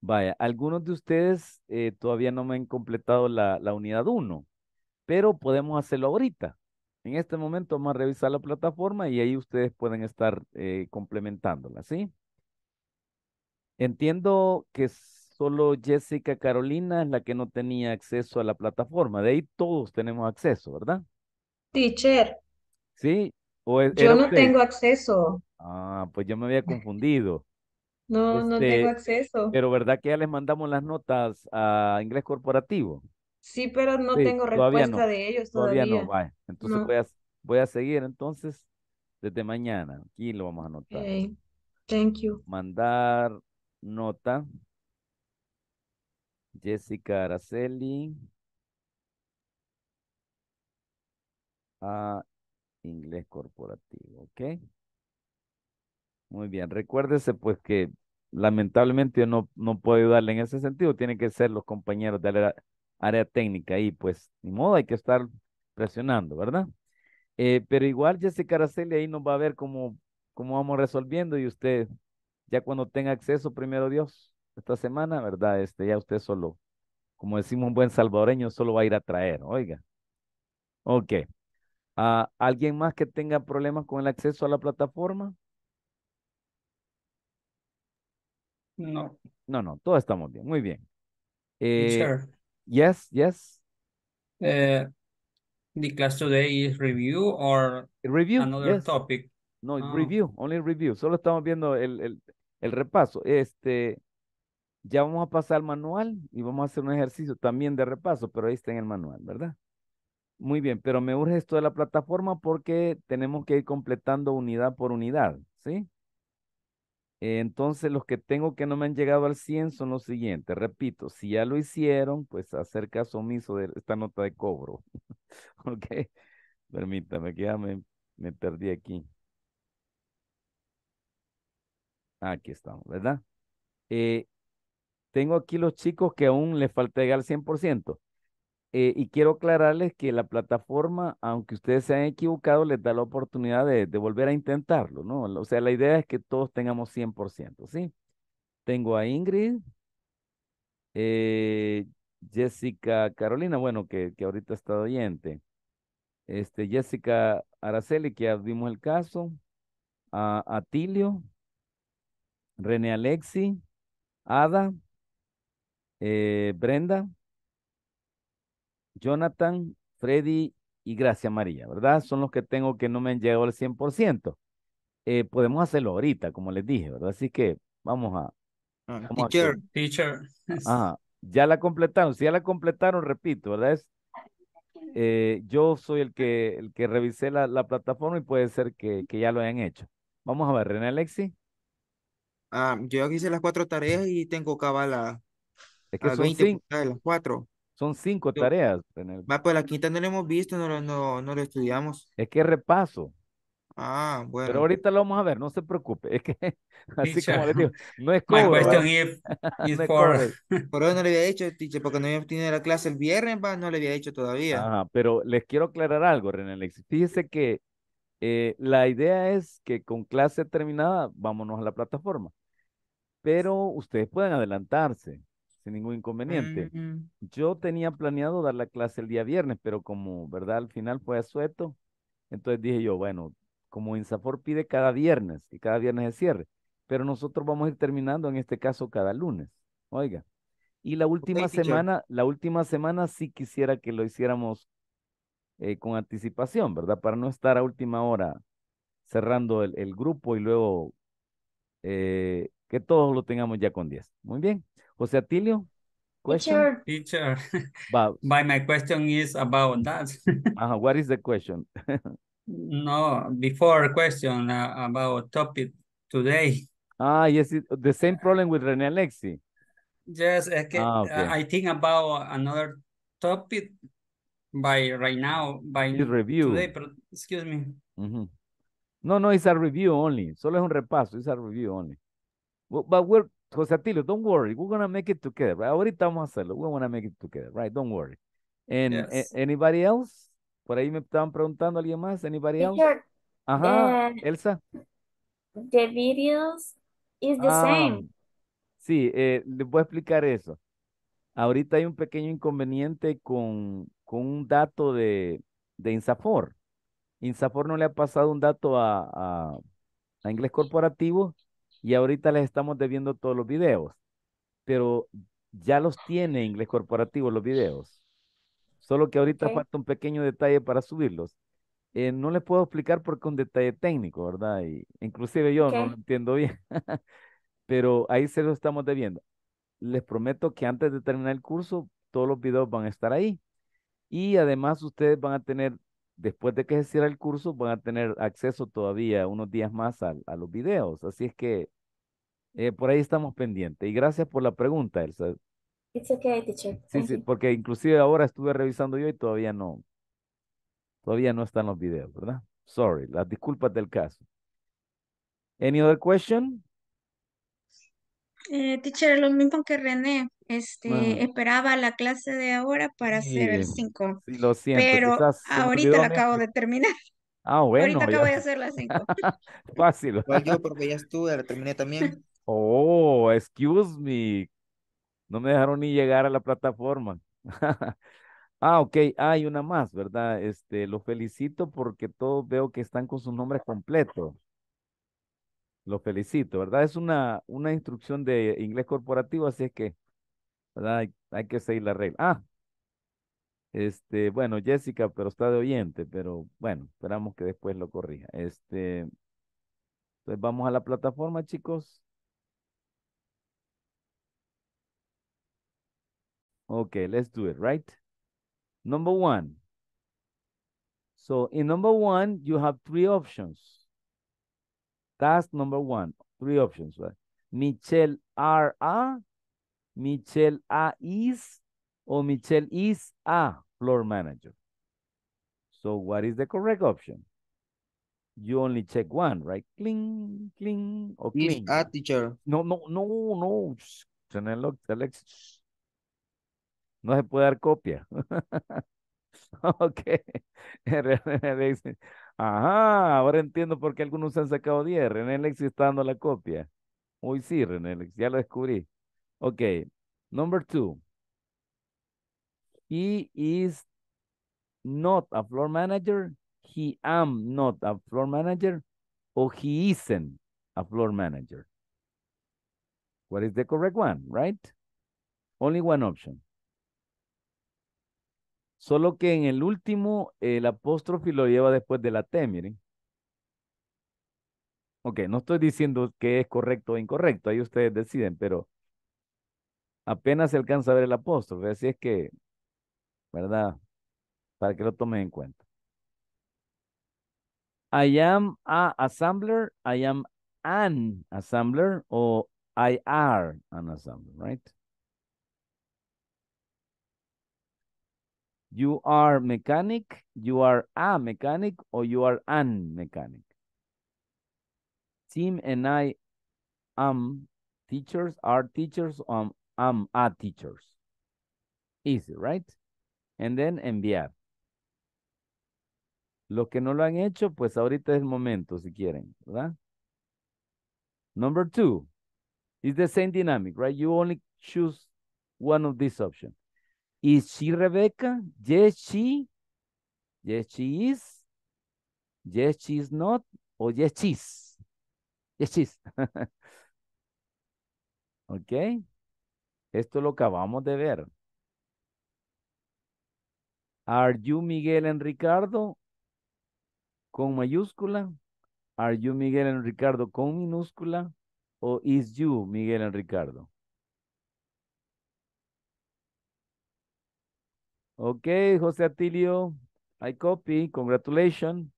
vaya, algunos de ustedes eh, todavía no me han completado la, la unidad 1, pero podemos hacerlo ahorita. En este momento vamos a revisar la plataforma y ahí ustedes pueden estar eh, complementándola, ¿sí? Entiendo que solo Jessica Carolina es la que no tenía acceso a la plataforma. De ahí todos tenemos acceso, ¿verdad? Teacher. ¿Sí? ¿O e-, yo no tengo acceso. Ah, pues yo me había confundido. No, no tengo este, acceso. Pero ¿verdad que ya les mandamos las notas a inglés corporativo? Sí, pero no tengo respuesta de ellos todavía. Todavía no, va. Entonces Voy, a, seguir entonces desde mañana. Aquí lo vamos a anotar. Okay. Thank you. Mandar nota. Jessica Araceli. A inglés corporativo, ¿ok? Muy bien, recuérdese pues que lamentablemente yo no, no puedo ayudarle en ese sentido, tienen que ser los compañeros de la, área técnica y pues ni modo, hay que estar presionando, ¿verdad? Eh, pero igual Jessica Araceli ahí nos va a ver cómo, cómo vamos resolviendo y usted ya cuando tenga acceso, primero Dios, esta semana, ¿verdad? Este, ya usted solo, como decimos un buen salvadoreño, solo va a ir a traer, oiga. Ok. Ah, ¿Alguien más que tenga problemas con el acceso a la plataforma? No. No, no, todos estamos bien, muy bien. Eh, Yes, yes. Uh, the class today is review or review, another topic. No, ah. review, only review. Solo estamos viendo el, el, el, repaso. Este, ya vamos a pasar al manual y vamos a hacer un ejercicio también de repaso, pero ahí está en el manual, ¿verdad? Muy bien, pero me urge esto de la plataforma porque tenemos que ir completando unidad por unidad, ¿sí? entonces, los que tengo que no me han llegado al 100 son los siguientes. Repito, si ya lo hicieron, pues hacer caso omiso de esta nota de cobro. ok, permítame que ya me, me perdí aquí. Aquí estamos, ¿verdad? Eh, tengo aquí los chicos que aún les falta llegar al 100%. Eh, y quiero aclararles que la plataforma, aunque ustedes se hayan equivocado, les da la oportunidad de, volver a intentarlo, ¿no? O sea, la idea es que todos tengamos 100%, ¿sí? Tengo a Ingrid, eh, Jessica Carolina, bueno, que, que ahorita está oyente. Este, Jessica Araceli, que ya vimos el caso. A Atilio, René Alexi, Ada, eh, Brenda. Jonathan, Freddy y Gracia María, ¿verdad? Son los que tengo que no me han llegado al 100%. Eh, podemos hacerlo ahorita, como les dije, ¿verdad? Así que vamos a... Ah, teacher, teacher. Ajá, ya la completaron. Si ya la completaron, repito, ¿verdad? Eh, yo soy el que, el que revisé la, la plataforma y puede ser que, que, ya lo hayan hecho. Vamos a ver, René Alexi. Ah, yo hice las cuatro tareas y tengo cabala. Es que son de las cuatro. Son cinco tareas. En Va, pues la quinta no la hemos visto, no, no, no estudiamos. Es que repaso. Ah, bueno. Pero ahorita lo vamos a ver, no se preocupe. Es que, así como le digo, no es como. My no Por eso no le había dicho, porque no había tenido la clase el viernes, ¿va? no le había dicho todavía. pero les quiero aclarar algo, René Alexis. Fíjese que eh, la idea es que con clase terminada, vámonos a la plataforma. Pero ustedes pueden adelantarse sin ningún inconveniente. Yo tenía planeado dar la clase el día viernes, pero como, ¿verdad? Al final fue asueto. Entonces dije yo, bueno, como Insafor pide cada viernes, y cada viernes se cierre, pero nosotros vamos a ir terminando, en este caso, cada lunes. Oiga. Y la última semana, la última semana sí quisiera que lo hiciéramos eh, con anticipación, ¿verdad? Para no estar a última hora cerrando el, grupo y luego eh, que todos lo tengamos ya con 10. Muy bien. Jose Atilio? Question? Teacher. But, By my question is about that. uh, what is the question? no, before question uh, about topic today. Ah, yes, it, the same problem with René Alexi. Yes, okay. Ah, uh, okay. I think about another topic by right now, by It's review. Today, excuse me. Mm -hmm. No, no, it's a review only. Solo es un repaso, it's a review only. But we're José Atilio, don't worry, we're gonna make it together, Ahorita vamos a hacerlo, we're gonna make it together, right? Don't worry. And anybody else? Por ahí me estaban preguntando alguien más, anybody else? Ajá, eh, Elsa. The videos is the ah, same. Sí, eh, les voy a explicar eso. Ahorita hay un pequeño inconveniente con, con un dato de, de Insafor. Insafor no le ha pasado un dato a, a, a inglés corporativo y ahorita les estamos debiendo todos los videos, pero ya los tiene Inglés Corporativo los videos. Solo que ahorita falta un pequeño detalle para subirlos. Eh, no les puedo explicar porque es un detalle técnico, ¿verdad? Y inclusive yo no lo entiendo bien, pero ahí se lo estamos debiendo. Les prometo que antes de terminar el curso, todos los videos van a estar ahí. Y además ustedes van a tener después de que se cierre el curso, van a tener acceso todavía unos días más a, los videos. Así es que eh, por ahí estamos pendientes. Y gracias por la pregunta, Elsa. It's okay, teacher. Sí, sí, porque inclusive ahora estuve revisando yo y todavía no, todavía no están los videos, ¿verdad? Sorry, las disculpas del caso. Any other question? Eh, teacher, lo mismo que René, este, esperaba la clase de ahora para hacer el 5. lo siento. Pero ahorita la acabo de terminar. Ah, bueno. Ahorita acabo de hacer la 5. Fácil. yo porque ya estuve, la terminé también. Oh, excuse me. No me dejaron ni llegar a la plataforma. ah, ok. Ah, hay una más, ¿verdad? Este, los felicito porque todos veo que están con sus nombres completos. Lo felicito, ¿verdad? Es una, una instrucción de inglés corporativo, así es que ¿verdad? Hay, que seguir la regla. Ah, este, bueno, Jessica, pero está de oyente, pero bueno, esperamos que después lo corrija. Este, entonces vamos a la plataforma, chicos. Okay, let's do it, right? Number one. So in number one, you have three options. That's number one, three options. Right? Michelle are a, Michelle a is, or Michelle is a floor manager. So what is the correct option? You only check one, right? Cling, cling, or cling. a teacher. No, no, no, no. Select, Alexis. No se puede dar copia. ok. René Ajá, ahora entiendo por qué algunos han sacado 10. René Alexis está dando la copia. Uy, sí, René Alexis, ya lo descubrí. Ok, number two. He is not a floor manager. He am not a floor manager. O he isn't a floor manager. What is the correct one, right? Only one option. Solo que en el último el apóstrofe lo lleva después de la T, miren. Ok, no estoy diciendo que es correcto o incorrecto, ahí ustedes deciden, pero apenas se alcanza a ver el apóstrofe, así es que, ¿verdad? Para que lo tomen en cuenta. I am a assembler, I am an assembler o I are an assembler, right? you are mechanic, you are a mechanic, or you are an mechanic. Tim and I am teachers, are teachers, i um, am a teachers. Easy, right? And then enviar. Los que no lo han hecho, pues ahorita es el momento, si quieren, ¿verdad? Number two, is the same dynamic, right? You only choose one of these options. Is she Rebecca? Yes, she. Yes, she is. Yes, she is not. O yes, she is. Yes, she is. ok. Esto lo acabamos de ver. Are you Miguel and Ricardo? Con mayúscula. Are you Miguel and Ricardo con minúscula? O is you Miguel and Ricardo? Ok, José Atilio, I copy, congratulations.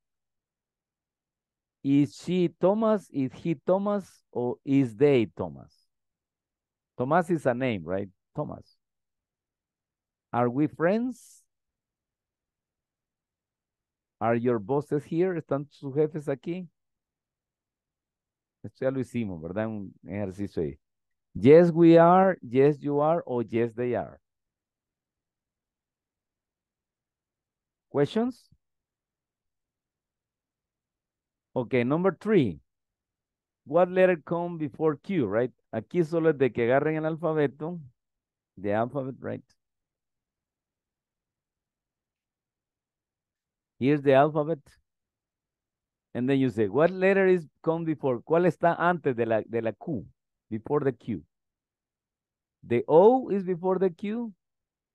Is she Thomas? Is he Thomas? Or is they Thomas? Thomas is a name, right? Thomas. Are we friends? Are your bosses here? ¿Están sus jefes aquí? Esto ya lo hicimos, ¿verdad? Un ejercicio ahí. Yes, we are. Yes, you are. O yes, they are. Questions? Okay, number three. What letter comes before Q, right? Aquí solo es de que agarren el alfabeto. The alphabet, right? Here's the alphabet. And then you say, what letter is come before? ¿Cuál está antes de la, de la Q? Before the Q. The O is before the Q.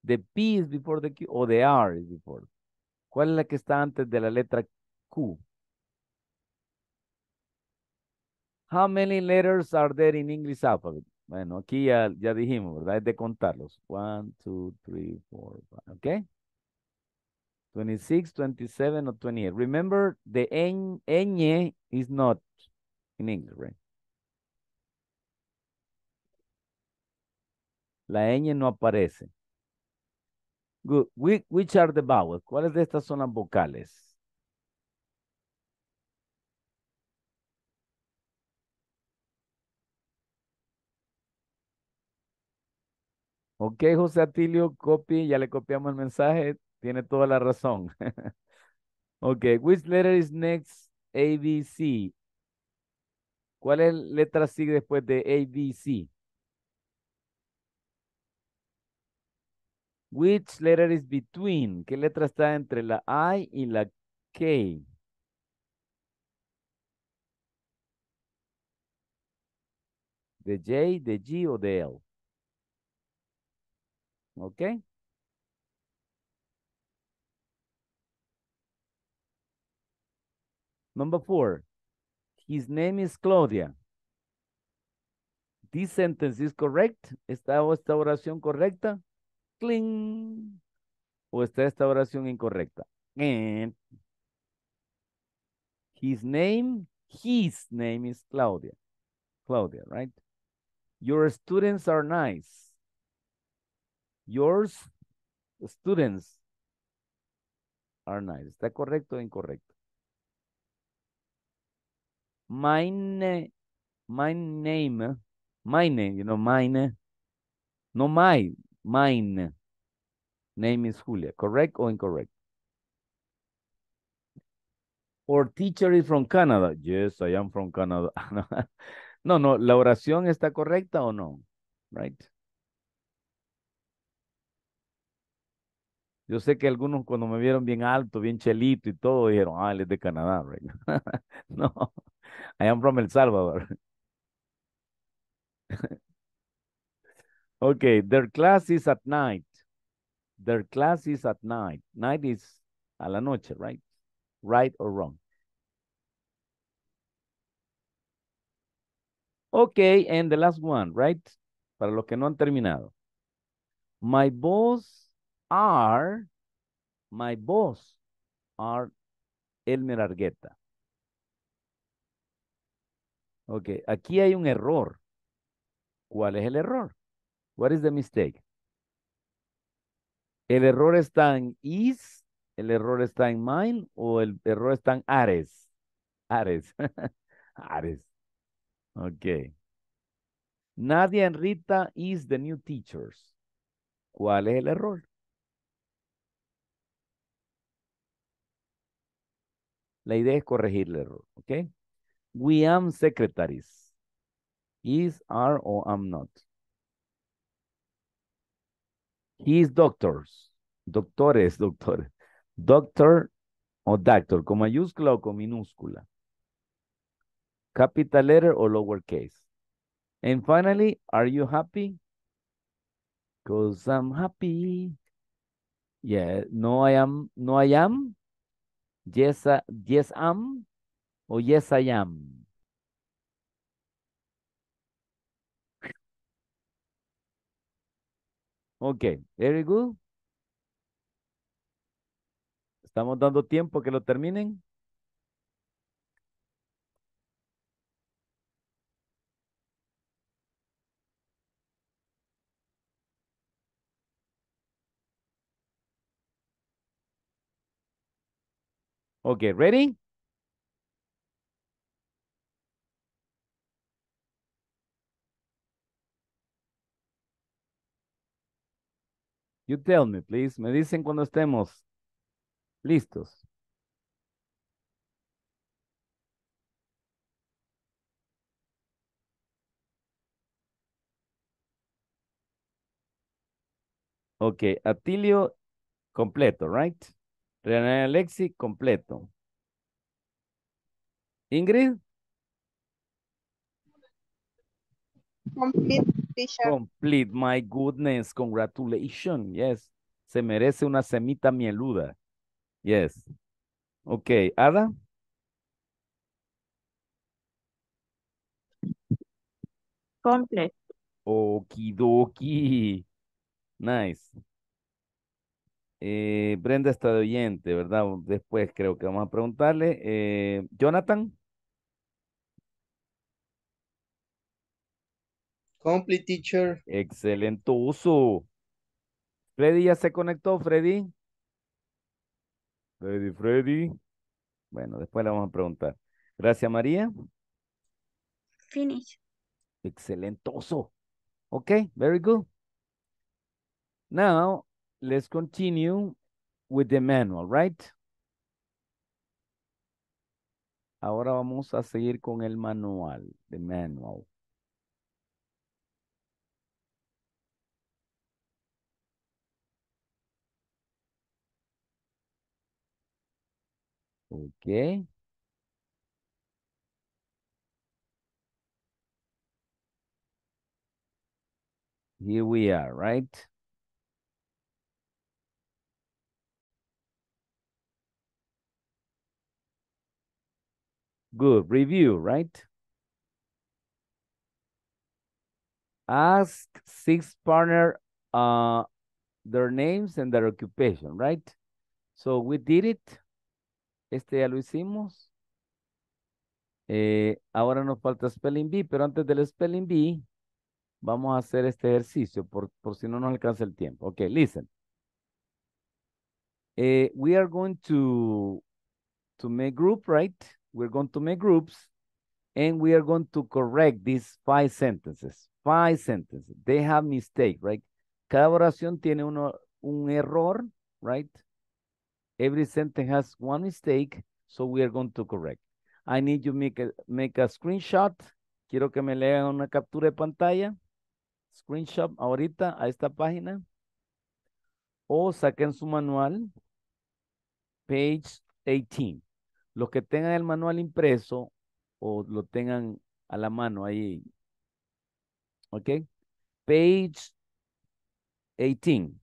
The P is before the Q. Or the R is before. ¿Cuál es la que está antes de la letra Q? How many letters are there in English alphabet? Bueno, aquí ya, dijimos, ¿verdad? Es de contarlos. One, two, three, four, five. ¿Ok? 26, 27 o 28. Remember, the ñ is not in English, right? La ñ no aparece. Good. Which are the vowels? ¿Cuáles de estas son las vocales? Ok, José Atilio, copy, ya le copiamos el mensaje, tiene toda la razón. ok, which letter is next ABC? ¿Cuál es letra sigue después de ABC? Which letter is between? ¿Qué letra está entre la I y la K? ¿De J, de G o de L? ¿Ok? Number four. His name is Claudia. This sentence is correct. ¿Está esta oración correcta? cling, o está esta oración incorrecta. And his name, his name is Claudia. Claudia, right? Your students are nice. Yours students are nice. ¿Está correcto o incorrecto? incorrect? my name, my name, you know, mine, no my, Mine. Name is Julia. Correct or incorrect? Or teacher is from Canada. Yes, I am from Canada. Ah, no, no, ¿la oración está correcta o no? Right. Yo sé que algunos cuando me vieron bien alto, bien chelito y todo, dijeron, ah, él es de Canadá, no, I am from El Salvador. Okay, their class is at night. Their class is at night. Night is a la noche, right? Right or wrong? Okay, and the last one, right? Para los que no han terminado. My boss are, my boss are Elmer Argueta. Okay, aquí hay un error. ¿Cuál es el error? What is the mistake? ¿El error está en is? ¿El error está en mine? ¿O el error está en ares? Ares. ares. Ok. Nadia en Rita is the new teachers. ¿Cuál es el error? La idea es corregir el error, ¿ok? We are secretaries. Is, are or am not. His doctors, doctores, doctor, doctor o doctor, con mayúscula o con minúscula. Capital letter or lowercase. And finally, are you happy? Cause I'm happy. Yeah, no I am, no I am. Yes, uh, yes I'm, or yes I am. Okay, very good. Estamos dando tiempo que lo terminen. Okay, ready? You tell me, please. Me dicen cuando estemos listos. Ok, Atilio completo, right? René Alexi completo. Ingrid? Complete, my goodness, congratulations, yes. Se merece una semita mieluda. Yes. Okay, Ada. Complete. Okie Nice. Eh, Brenda está de oyente, ¿verdad? Después creo que vamos a preguntarle. Eh, Jonathan. Complete teacher. Excelentoso. Freddy ya se conectó, Freddy. Freddy, Freddy. Bueno, después le vamos a preguntar. Gracias, María. Finish. Excelentoso. Okay, very good. Now, let's continue with the manual, right? Ahora vamos a seguir con el manual, the manual. Okay. Here we are, right? Good. Review, right? Ask six partner uh, their names and their occupation, right? So we did it. Este ya lo hicimos. Eh, ahora nos falta Spelling Bee, pero antes del Spelling Bee, vamos a hacer este ejercicio por, si no nos alcanza el tiempo. Ok, listen. Eh, we are going to, to make group, right? We're going to make groups and we are going to correct these five sentences. Five sentences. They have mistake, right? Cada oración tiene uno, un error, right? Every sentence has one mistake, so we are going to correct. I need you make make a screenshot. Quiero que me lean una captura de pantalla. Screenshot ahorita a esta página. O saquen su manual. Page 18. Los que tengan el manual impreso o lo tengan a la mano ahí. ¿Ok? Page 18.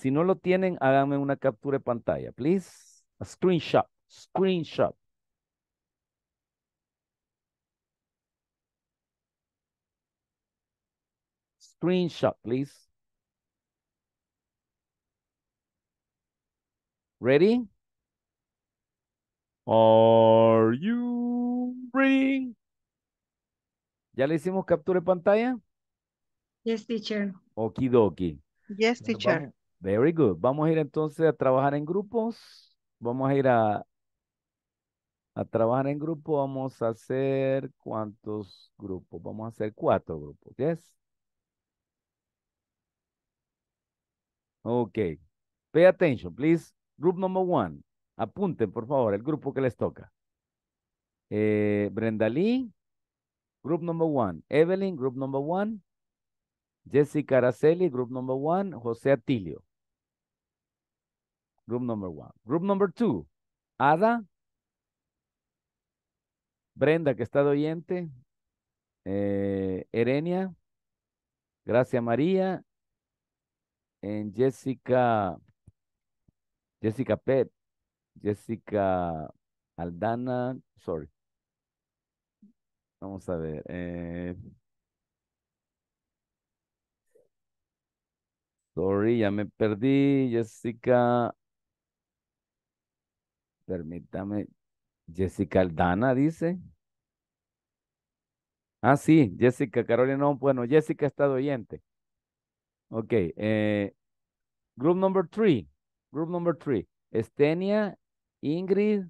Si no lo tienen, háganme una captura de pantalla, please. screenshot, screenshot. Screenshot, please. Ready? Are you ready? ¿Ya le hicimos captura de pantalla? Yes, teacher. Okidoki. Yes, teacher. Very good. Vamos a ir entonces a trabajar en grupos. Vamos a ir a, a trabajar en grupo. Vamos a hacer cuántos grupos. Vamos a hacer cuatro grupos. Yes. Ok. Pay attention, please. Group number one. Apunten, por favor, el grupo que les toca. Eh, Brenda Lee, group number one. Evelyn, group number one. Jessica Araceli, group number one. José Atilio. Group number one. Group number two. Ada. Brenda, que está de oyente. Eh, Erenia. Gracia María. En Jessica. Jessica Pet. Jessica Aldana. Sorry. Vamos a ver. Eh. sorry, ya me perdí. Jessica Permítame. Jessica Aldana dice. Ah, sí, Jessica Carolina. Bueno, Jessica está estado oyente. Ok. Eh, group number three. Group number three. Estenia, Ingrid,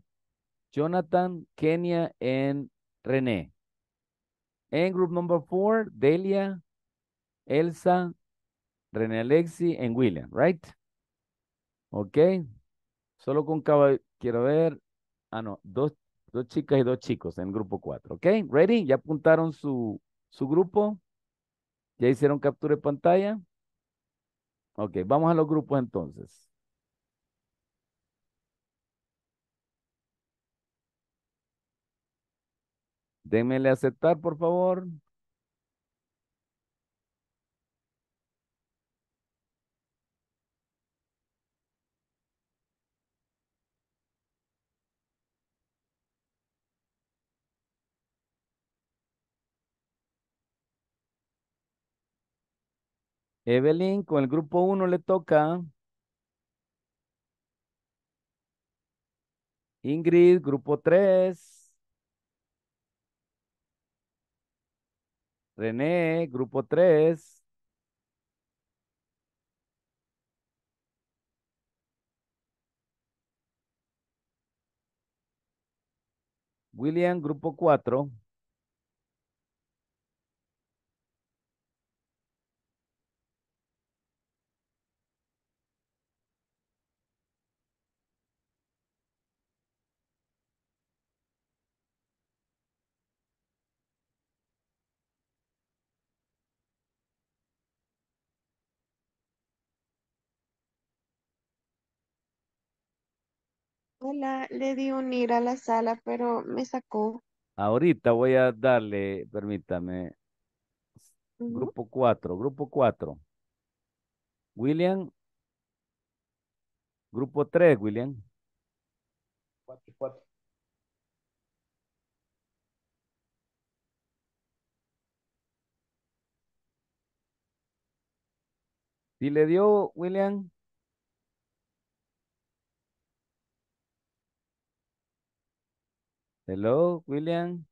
Jonathan, Kenia, and René. En group number four, Delia, Elsa, René Alexi, and William, right? Ok. Solo con Quiero ver. Ah, no. Dos, dos chicas y dos chicos en grupo 4. ¿Ok? ¿Ready? ¿Ya apuntaron su, su grupo? ¿Ya hicieron captura de pantalla? Ok, vamos a los grupos entonces. Démele aceptar, por favor. Evelyn, con el grupo 1 le toca. Ingrid, grupo 3. René, grupo 3. William, grupo 4. le di unir a la sala, pero me sacó. Ahorita voy a darle, permítame. Grupo cuatro grupo cuatro William. Grupo tres William. 4, 4. le dio, William? Hello, William.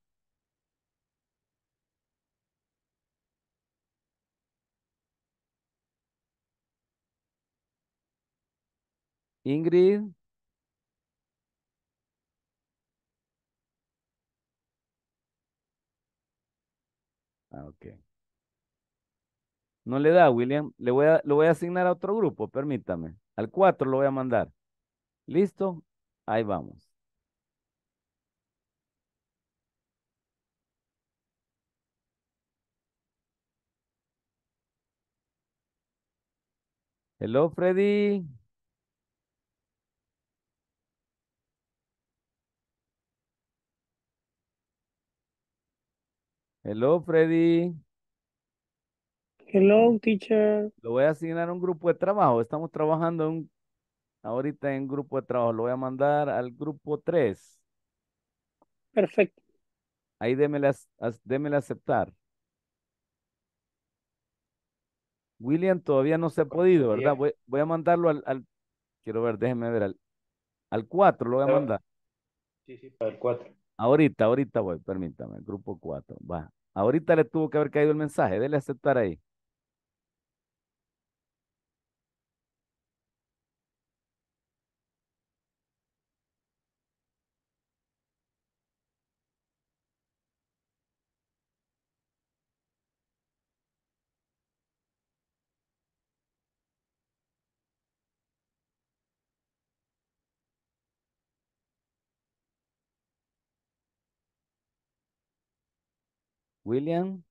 Ingrid. Ah, okay. No le da, William. Le voy a, lo voy a asignar a otro grupo, permítame. Al 4 lo voy a mandar. ¿Listo? Ahí vamos. Hello, Freddy. Hello, Freddy. Hello, teacher. Lo voy a asignar a un grupo de trabajo. Estamos trabajando un ahorita en un grupo de trabajo. Lo voy a mandar al grupo 3. Perfecto. Ahí démele, démele aceptar. William todavía no se ha podido, ¿verdad? Voy, a mandarlo al, Quiero ver, déjeme ver. Al, al 4 lo voy a mandar. Sí, sí, al 4. Ahorita, ahorita voy, permítame. Grupo 4. Va. Ahorita le tuvo que haber caído el mensaje. déle aceptar ahí. William.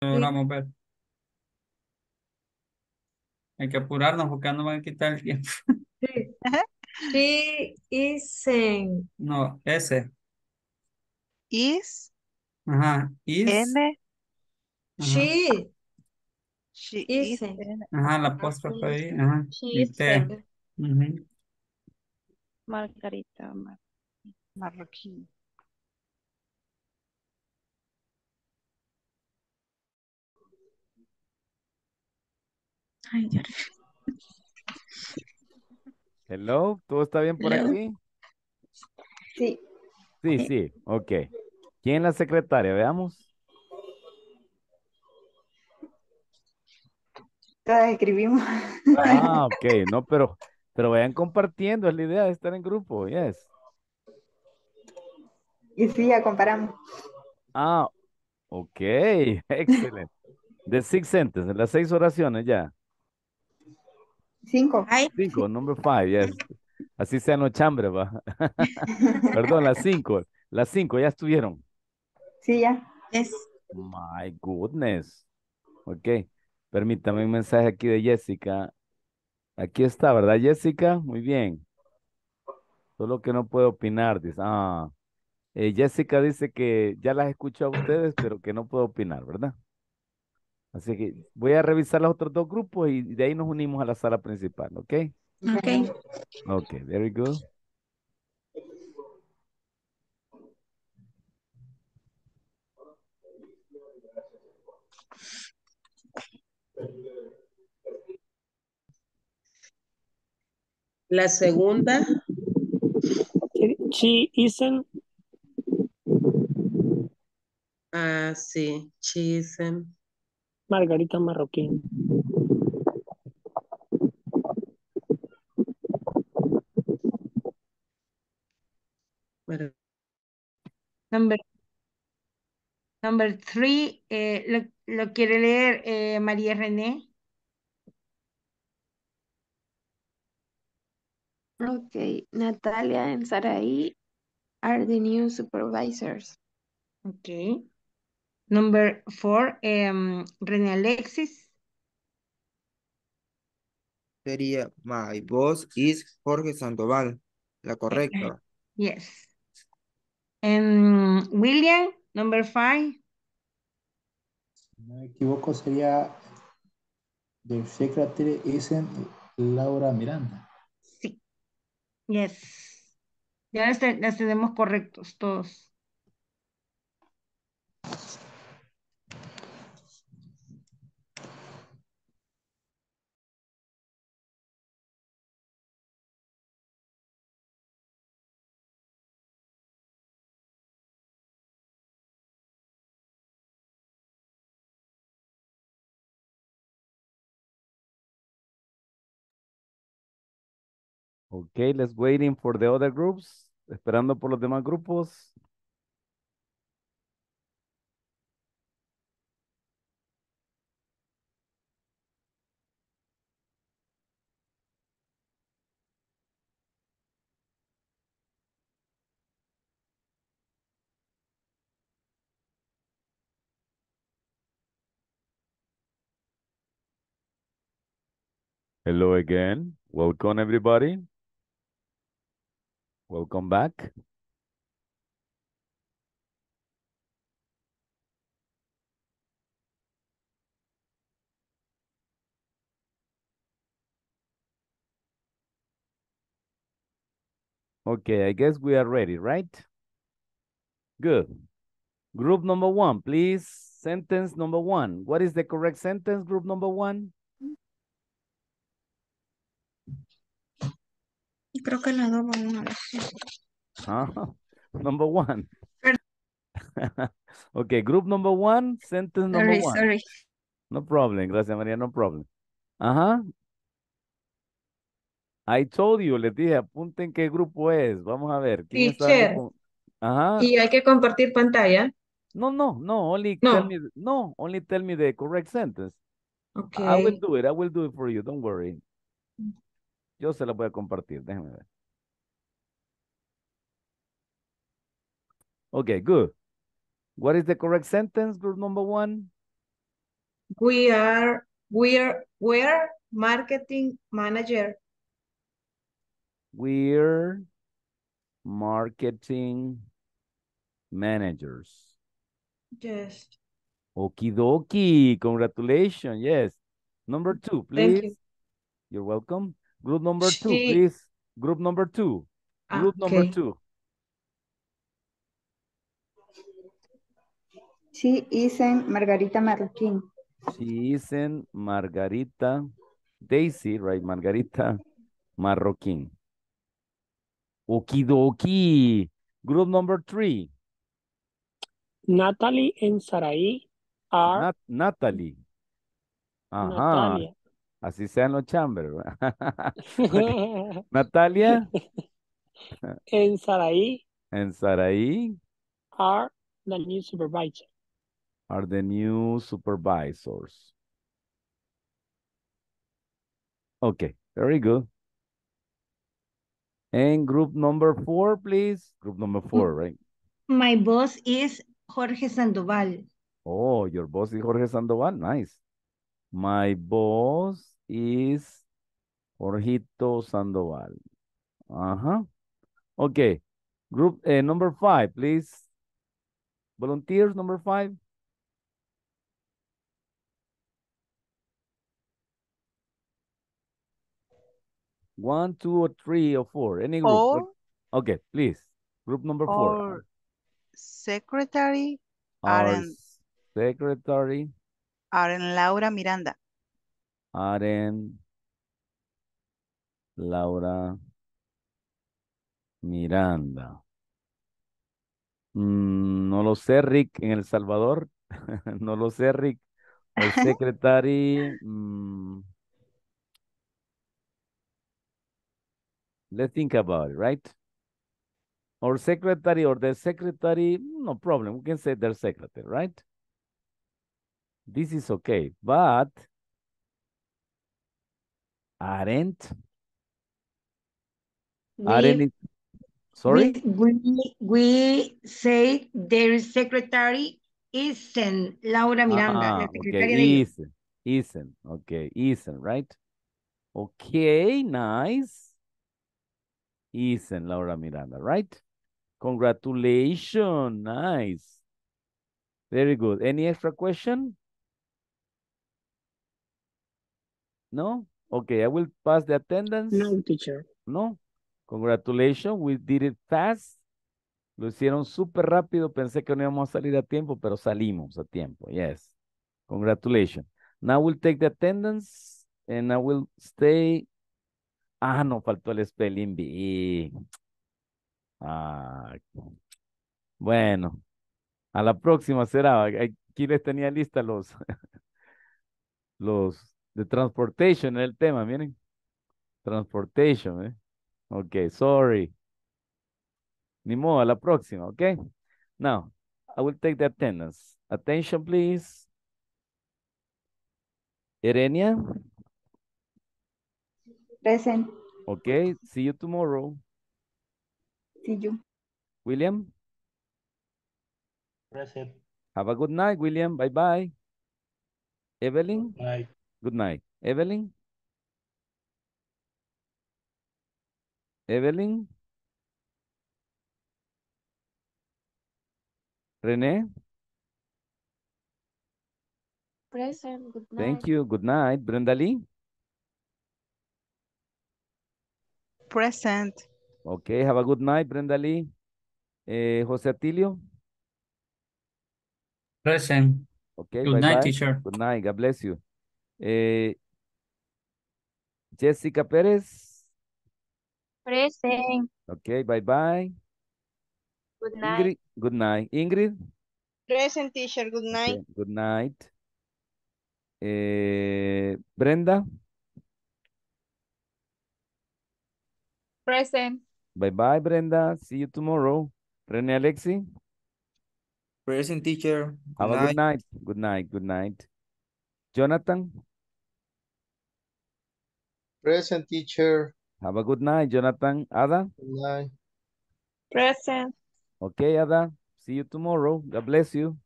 Vamos ver. Hay que apurarnos porque no van a quitar el tiempo. Sí. Sí, sin No, ese is, Ajá, is. N, Ajá. She. she is. Ajá, la apóstrofe ahí. Ajá. She Margarita Mar- Marroquín. Ay, Dios. Hello, ¿todo está bien por aquí? Sí, Sí, sí, ok. ¿Quién es la secretaria? Veamos. Todas escribimos. Ah, ok, no, pero, pero vayan compartiendo, es la idea de estar en grupo, yes. Y sí, ya comparamos. Ah, ok, excelente. The six sentences, las seis oraciones ya. Cinco. Cinco, number five, yes. Así sean los chambres, va. Perdón, las cinco. Las cinco ya estuvieron. Sí, ya. es. My goodness. Ok. Permítame un mensaje aquí de Jessica. Aquí está, ¿verdad, Jessica? Muy bien. Solo que no puedo opinar. Dice, ah. Eh, Jessica dice que ya las escuchó a ustedes, pero que no puedo opinar, ¿verdad? Así que voy a revisar los otros dos grupos y de ahí nos unimos a la sala principal, ¿ok? Ok. Ok, very good. La segunda. Ah, sí. Margarita Marroquín. Number, number three, eh, lo, quiere leer eh, María René. Natalia en Sarai are the new supervisors. Okay. Number four, em, René Alexis. Sería, my boss is Jorge Sandoval. La correcta. Yes. Em, William, number five. Si no me equivoco, sería, the secretary is Laura Miranda. Yes. Ya las, tenemos correctos todos. Okay, let's waiting for the other groups. Esperando por los demás grupos. Hello again. Welcome, everybody. Welcome back. Okay, I guess we are ready, right? Good. Group number one, please. Sentence number one. What is the correct sentence, group number one? Creo que las dos vamos a la Ah, number one. okay, group number one, sentence number one. Sorry, No problem. Gracias, María. No problem. Ajá. I told you, les dije, apunten qué grupo es. Vamos a ver. ¿quién está Ajá. ¿Y hay que compartir pantalla? No, no, no. Only no. tell no, only tell me the correct sentence. Okay. I will do it. I will do it for you. Don't worry. Yo se las voy a compartir, déjenme ver. Okay, good. What is the correct sentence, group number one? We are, we're, we're marketing manager. We're marketing managers. Yes. Okie dokie. Congratulations. Yes. Number two, please. Thank you. You're welcome. Group number two, please. Group number two. Ah, Group number two. She isn't Margarita Marroquín. She isn't Margarita Daisy, right? Margarita Marroquín. Okidoki. Group number three. Natalie and Sarai are... Natalie. Ajá. Así sean los chambers. Natalia. En Sarai. En Sarai. Are the new supervisors. Are the new supervisors. Okay, very good. And group number four, please. Group number four, right? My boss is Jorge Sandoval. Oh, your boss is Jorge Sandoval. Nice. My boss is Jorgito Sandoval. Uh-huh. Okay. Group uh, number five, please. Volunteers number five. One, two, or three, or four. Any group. okay, please. Group number four. Secretary Aaron. Secretary. Aaron Laura Miranda. Aren, Laura, Miranda. Mm, no lo sé, Rick, en El Salvador. no lo sé, Rick. El secretary. Mm, let's think about it, right? Or secretary or the secretary, no problem. We can say their secretary, right? This is okay, but Aren't. We, Sorry? We, we, we say their secretary isn't Laura Miranda. Ah, okay. Isn't, isn't, okay, isn't, right? Okay, nice. Isn't Laura Miranda, right? Congratulations, nice. Very good. Any extra question? No? Okay, I will pass the attendance. No, teacher. No. Congratulations, we did it fast. Lo hicieron súper rápido. Pensé que no íbamos a salir a tiempo, pero salimos a tiempo. Yes. Congratulations. Now we'll take the attendance and I will stay. Ah, no, faltó el spelling bee. Ah, bueno, a la próxima será. ¿Quiénes les tenía lista los, los de transportation el tema, miren. Transportation, ¿eh? Ok, sorry. Ni modo, a la próxima, okay Now, I will take the attendance. Attention, please. Erenia. Present. okay see you tomorrow. See you. William. Present. Have a good night, William. Bye-bye. Evelyn. Bye. Good night. Evelyn? Evelyn? Renee? Present. Good night. Thank you. Good night. Brenda Lee? Present. Okay. Have a good night, Brenda Lee. Eh, José Atilio? Present. Okay. Good bye night, bye. teacher. Good night. God bless you. Eh, Jessica Pérez. Present. Okay, bye bye. Good night. Ingrid, good night. Ingrid. Present teacher, good night. Okay, good night. Eh, Brenda. Present. Bye bye, Brenda. See you tomorrow. Rene Alexi. Present teacher. Good Have night. a good night. Good night. Good night. Jonathan. Present teacher. Have a good night, Jonathan. Ada. Good night. Present. Okay, Ada. See you tomorrow. God bless you.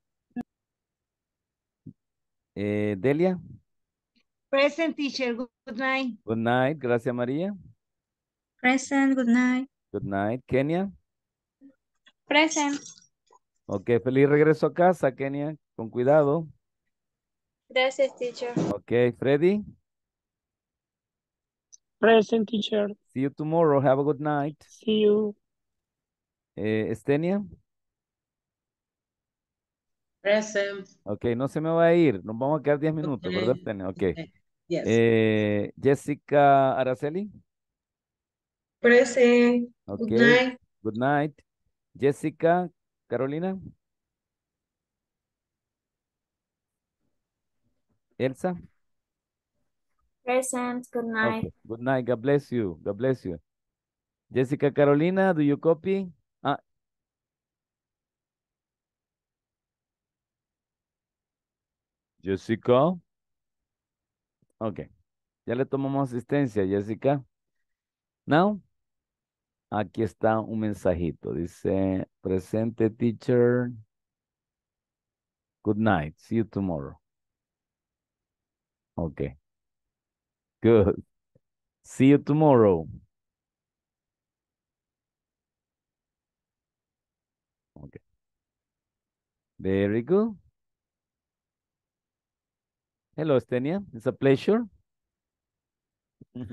Eh, Delia. Present teacher. Good night. Good night. Gracias, María. Present. Good night. Good night. Kenya. Present. Okay, feliz regreso a casa, Kenia. Con cuidado. Gracias, teacher. Okay, Freddy. Present, teacher. See you tomorrow. Have a good night. See you. Estenia. Eh, Present. Ok, no se me va a ir. Nos vamos a quedar diez minutos, ¿verdad, Estenia? Ok. Eh, Jessica Araceli. Present. Good night. Good night. Jessica Carolina. Elsa? Present. Good night. Good night. God bless you. God bless you. Jessica Carolina, do you copy? Ah. Jessica. okay, Ya le tomamos asistencia, Jessica. Now, aquí está un mensajito. Dice, presente teacher. Good night. See you tomorrow. Okay. Good. See you tomorrow. Okay. Very good. Hello, Estenia. It's a pleasure.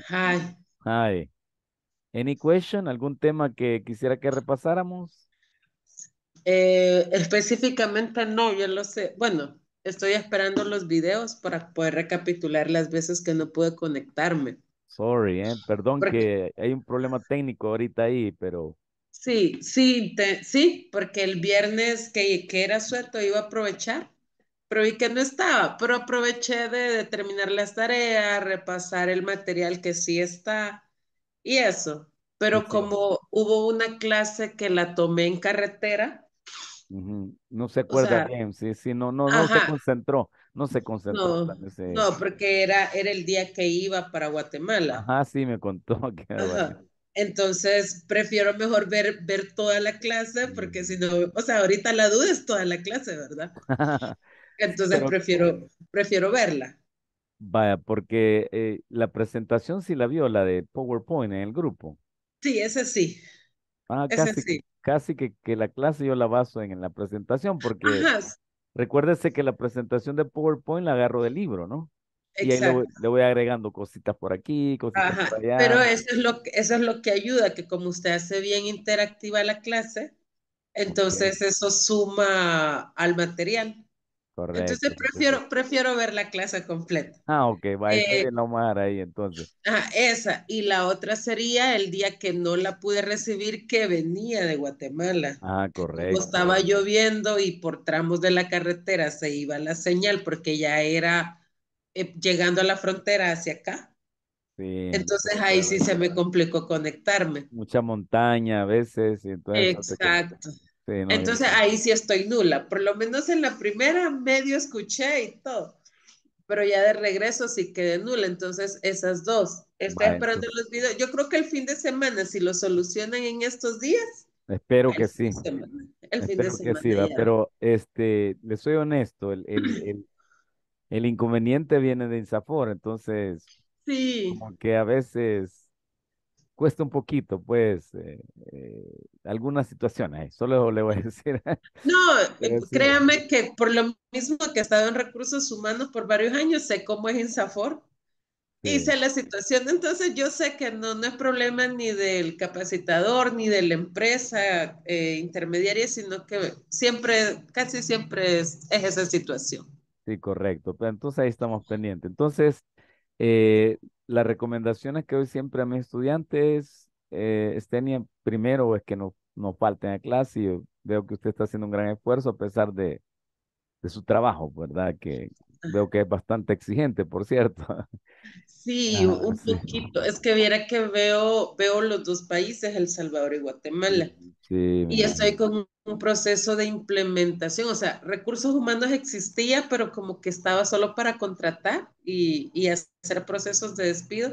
Hi. Hi. Any question? ¿Algún tema que quisiera que repasáramos? Eh, específicamente no, yo lo sé. Bueno, Estoy esperando los videos para poder recapitular las veces que no pude conectarme. Sorry, eh? perdón que hay un problema técnico ahorita ahí, pero... Sí, sí, sí, porque el viernes que, que era suelto iba a aprovechar, pero vi que no estaba, pero aproveché de, terminar las tareas, repasar el material que sí está y eso. Pero como hubo una clase que la tomé en carretera, no se acuerda bien, sí, sí, no, no, no se concentró, no se concentró. No, porque era, era el día que iba para Guatemala. Ah, sí, me contó. Que Entonces, prefiero mejor ver, ver toda la clase, porque si no, o sea, ahorita la duda es toda la clase, ¿verdad? Entonces, prefiero, prefiero verla. Vaya, porque eh, la presentación sí la vio, la de PowerPoint en el grupo. Sí, esa sí. Ah, casi, que, la clase yo la baso en, la presentación, porque recuérdese que la presentación de PowerPoint la agarro del libro, ¿no? Y ahí le voy, agregando cositas por aquí, cositas por allá. Pero eso es, lo, eso es lo que ayuda, que como usted hace bien interactiva la clase, entonces eso suma al material. Entonces prefiero, prefiero ver la clase completa. Ah, ok, va a estar eh, en Omar ahí entonces. Ah, esa. Y la otra sería el día que no la pude recibir, que venía de Guatemala. Ah, correcto. estaba lloviendo y por tramos de la carretera se iba la señal porque ya era eh, llegando a la frontera hacia acá. Sí, entonces ahí sí se me complicó conectarme. Mucha montaña a veces. Exacto. Entonces ahí sí estoy nula. Por lo menos en la primera medio escuché y todo. Pero ya de regreso sí quedé nula. Entonces esas dos. Estoy esperando los videos. Yo creo que el fin de semana, si lo solucionan en estos días. Espero que sí. el fin de semana. Que sí, pero este, le soy honesto, el, el, el, inconveniente viene de Insafor. Entonces, sí. como que a veces cuesta un poquito, pues, eh, eh, algunas situaciones. Solo le voy a decir. No, eh, créame que por lo mismo que he estado en recursos humanos por varios años, sé cómo es en Safor. Y sé la situación, entonces yo sé que no, no es problema ni del capacitador ni de la empresa intermediaria, sino que siempre, casi siempre es, es esa situación. Sí, correcto. Entonces ahí estamos pendientes. Entonces, eh, las recomendaciones que doy siempre a mis estudiantes eh, primero es que no, no falten a clase. y veo que usted está haciendo un gran esfuerzo a pesar de, de su trabajo, ¿verdad? Que, Veo que es bastante exigente, por cierto. Sí, ah, un poquito. Es que viera que veo, veo los dos países, El Salvador y Guatemala. Sí, y estoy con un proceso de implementación. O sea, recursos humanos existía, pero como que estaba solo para contratar y, y hacer procesos de despido.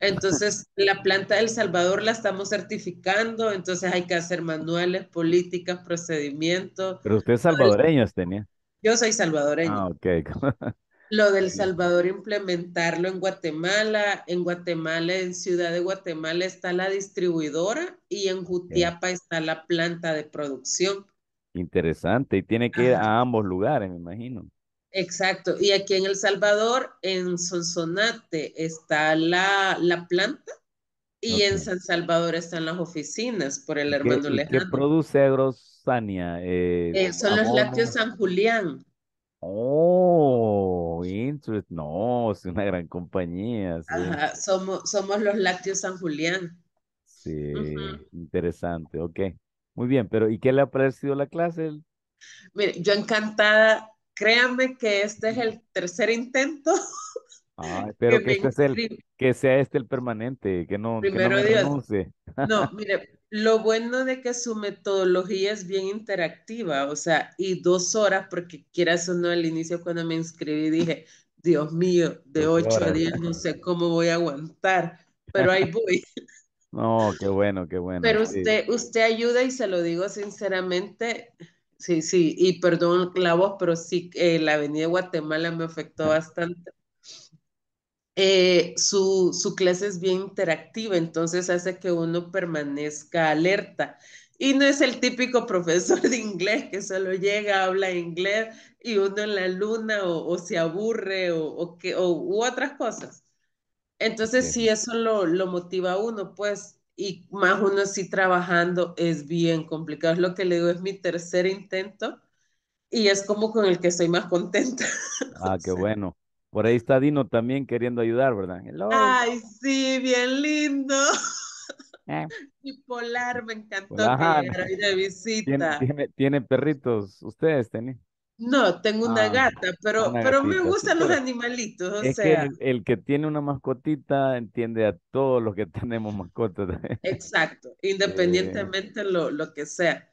Entonces, la planta de El Salvador la estamos certificando, entonces hay que hacer manuales, políticas, procedimientos. Pero usted salvadoreños tenían yo soy salvadoreño. Ah, Lo del Salvador implementarlo en Guatemala, en Guatemala, en Ciudad de Guatemala está la distribuidora y en Jutiapa está la planta de producción. Interesante, y tiene que ir a ambos lugares, me imagino. Exacto, y aquí en El Salvador, en Sonsonate está la, la planta y en San Salvador están las oficinas por el hermano ¿Qué, Alejandro. produce agros Sania. Eh, eh, son los lácteos San Julián. Oh, interest. No, es una gran compañía. Ajá, somos, somos los lácteos San Julián. Sí, interesante, ok. Muy bien, pero ¿y qué le ha parecido la clase? Mire, yo encantada. Créanme que este es el tercer intento. espero que, este sea este el permanente, que no, Primero que no me Dios. No, mire, lo bueno de que su metodología es bien interactiva, o sea, y dos horas, porque quieras o no, al inicio cuando me inscribí dije, Dios mío, de ocho a diez no sé cómo voy a aguantar, pero ahí voy. No, qué bueno, qué bueno. Pero usted, usted ayuda y se lo digo sinceramente, sí, sí, y perdón la voz, pero sí, eh, la avenida de Guatemala me afectó ah. bastante. Eh, su, clase es bien interactiva, entonces hace que uno permanezca alerta. Y no es el típico profesor de inglés que solo llega, habla inglés y uno en la luna o, se aburre o, que, o, u otras cosas. Entonces si eso lo, lo motiva a uno, pues, y más uno así trabajando es bien complicado. Es lo que le digo, es mi tercer intento y es como con el que estoy más contenta. Ah, qué bueno. Por ahí está Dino también queriendo ayudar, ¿verdad? Ay, sí, bien lindo. Y eh. Polar, me encantó pues, de visita. ¿Tiene, perritos ustedes, tienen? No, tengo una ah, gata, pero, pero me gustan los animalitos. O es sea. que el, que tiene una mascotita entiende a todos los que tenemos mascotas. Exacto, independientemente lo, lo que sea.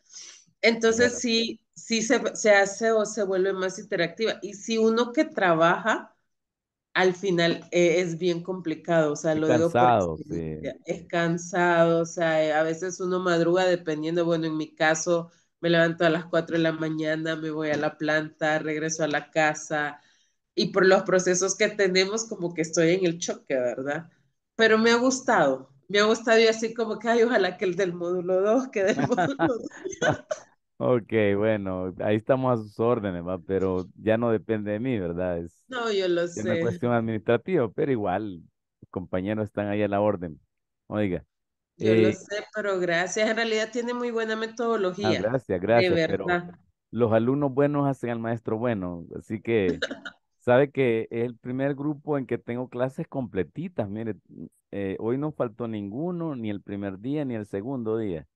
Entonces sí, sí se, se hace o se vuelve más interactiva. Y si uno que trabaja al final eh, es bien complicado, o sea, lo es digo cansado, sí. es cansado, o sea, a veces uno madruga dependiendo, bueno, en mi caso me levanto a las 4 de la mañana, me voy a la planta, regreso a la casa y por los procesos que tenemos como que estoy en el choque, ¿verdad? Pero me ha gustado, me ha gustado y así como que, ay, ojalá que el del módulo 2, que del módulo 2. Ok, bueno, ahí estamos a sus órdenes, ¿va? pero ya no depende de mí, ¿verdad? no, yo lo sé. Es una cuestión administrativa, pero igual, compañeros están ahí a la orden. Oiga. Yo lo eh sé, pero gracias. En realidad tiene muy buena ah, metodología. gracias, gracias. De los alumnos buenos hacen al maestro bueno, así que sabe que es el primer grupo en que tengo clases completitas. Mire, eh, hoy no faltó ninguno, ni el primer día, ni el segundo día.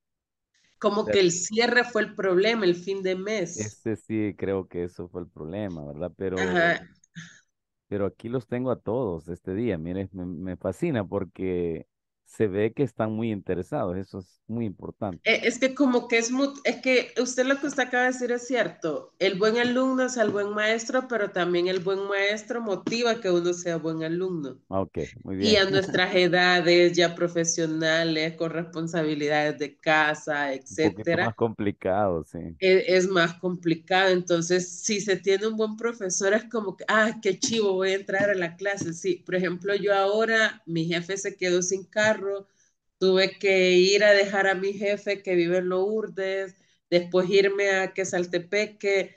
Como que el cierre fue el problema, el fin de mes. Este sí, creo que eso fue el problema, ¿verdad? Pero, pero aquí los tengo a todos este día. Miren, me, me fascina porque se ve que están muy interesados, eso es muy importante. Eh, es que como que es, es que usted lo que usted acaba de decir es cierto, el buen alumno es el buen maestro, pero también el buen maestro motiva que uno sea buen alumno. Ah, ok, muy bien. Y a nuestras edades ya profesionales, con responsabilidades de casa, etcétera. Es más complicado, sí. Es, es, más complicado, entonces si se tiene un buen profesor es como que, ah, qué chivo, voy a entrar a la clase, sí. Por ejemplo, yo ahora, mi jefe se quedó sin carro, tuve que ir a dejar a mi jefe que vive en Lourdes, después irme a Quesaltepeque.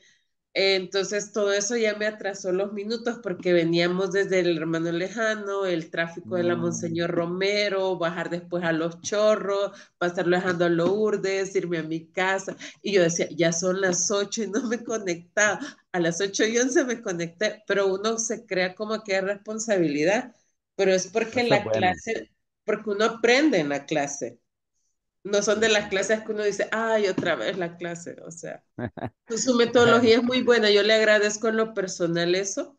Entonces todo eso ya me atrasó los minutos porque veníamos desde el hermano lejano, el tráfico de la mm. Monseñor Romero, bajar después a los chorros, pasarle dejando a Lourdes, irme a mi casa. Y yo decía, ya son las 8 y no me he conectado. A las 8 y 11 me conecté, pero uno se crea como que hay responsabilidad, pero es porque la clase porque uno aprende en la clase. No son de las clases que uno dice, ay, otra vez la clase. O sea, su metodología es muy buena. Yo le agradezco en lo personal eso,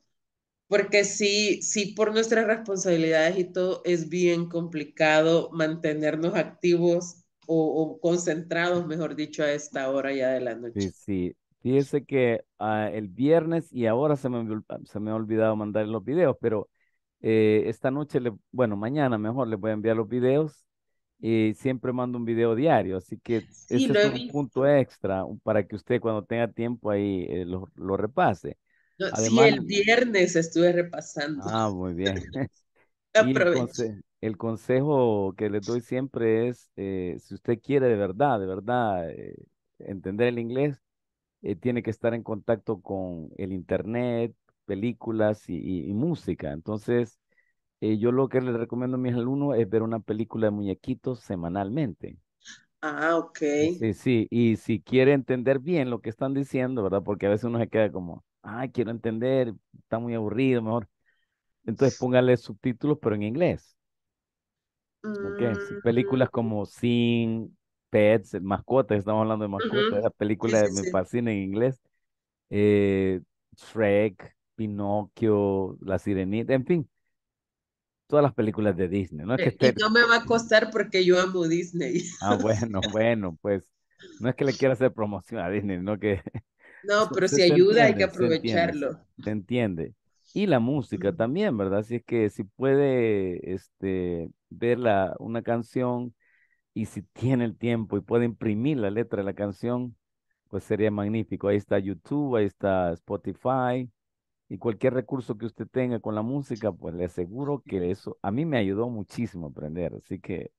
porque sí, sí, por nuestras responsabilidades y todo, es bien complicado mantenernos activos o, concentrados, mejor dicho, a esta hora ya de la noche. Sí, sí. Fíjese que ah, el viernes y ahora se me, se me ha olvidado mandar los videos, pero eh, esta noche, le, bueno, mañana mejor Le voy a enviar los videos y siempre mando un video diario, así que ese es un punto extra para que usted cuando tenga tiempo ahí eh, lo, repase. sí, el viernes estuve repasando. Ah, muy bien. el, el, consejo que les doy siempre es, eh, si usted quiere de verdad, de verdad, entender el inglés, tiene que estar en contacto con el Internet, películas y, música. Entonces, eh, yo lo que les recomiendo a mis alumnos es ver una película de muñequitos semanalmente. Ah, ok. Sí, sí, y si quiere entender bien lo que están diciendo, ¿verdad? Porque a veces uno se queda como, ah, quiero entender, está muy aburrido, mejor. Entonces póngale subtítulos, pero en inglés. ok, Películas mm. como Sin, Pets, Mascotas, estamos hablando de mascotas, la película de me fascina en inglés. Eh, Shrek, Pinocchio, La Sirenita, en fin. Todas las películas de Disney, ¿no? Es que no me va a costar porque yo amo Disney. Ah, bueno, bueno, pues no es que le quiera hacer promoción a Disney, no que... No, pero si ayuda hay que aprovecharlo. Te entiende, Y la música también, ¿verdad? Así es que si puede este, ver la, una canción y si tiene el tiempo y puede imprimir la letra de la canción, pues sería magnífico. Ahí está YouTube, ahí está Spotify, y cualquier recurso que usted tenga con la música, pues le aseguro que eso a mí me ayudó muchísimo a aprender. Así que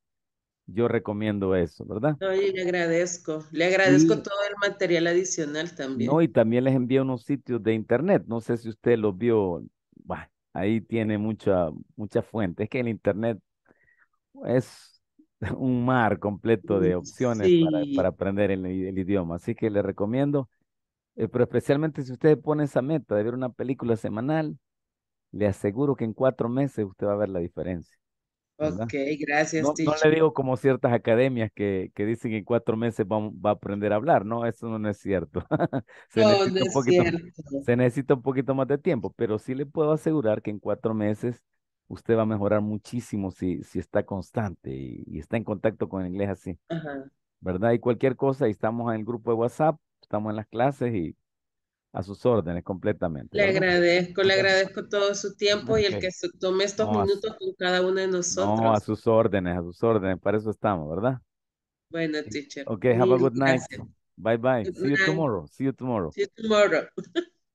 yo recomiendo eso, ¿verdad? No, le agradezco. Le agradezco todo el material adicional también. No, y también les envío unos sitios de internet. No sé si usted los vio. ahí tiene mucha, mucha fuente. Es que el internet es un mar completo de opciones para, aprender el idioma. Así que le recomiendo. Eh, pero especialmente si usted pone esa meta de ver una película semanal, le aseguro que en cuatro meses usted va a ver la diferencia. Ok, gracias. No, le digo como ciertas academias que, que dicen que en cuatro meses va, a aprender a hablar, no, eso no, es cierto. se, no, necesita un poquito, cierto. se necesita un poquito más de tiempo, pero sí le puedo asegurar que en cuatro meses usted va a mejorar muchísimo si, si está constante y, está en contacto con el inglés así. ¿Verdad? Y cualquier cosa, y estamos en el grupo de WhatsApp, estamos en las clases y a sus órdenes completamente. Le agradezco, le agradezco todo su tiempo y el que se tome estos minutos con cada uno de nosotros. No, a sus órdenes, a sus órdenes, para eso estamos, ¿verdad? Bueno, teacher. Ok, have a good night. Bye bye. See you tomorrow. See you tomorrow. See you tomorrow.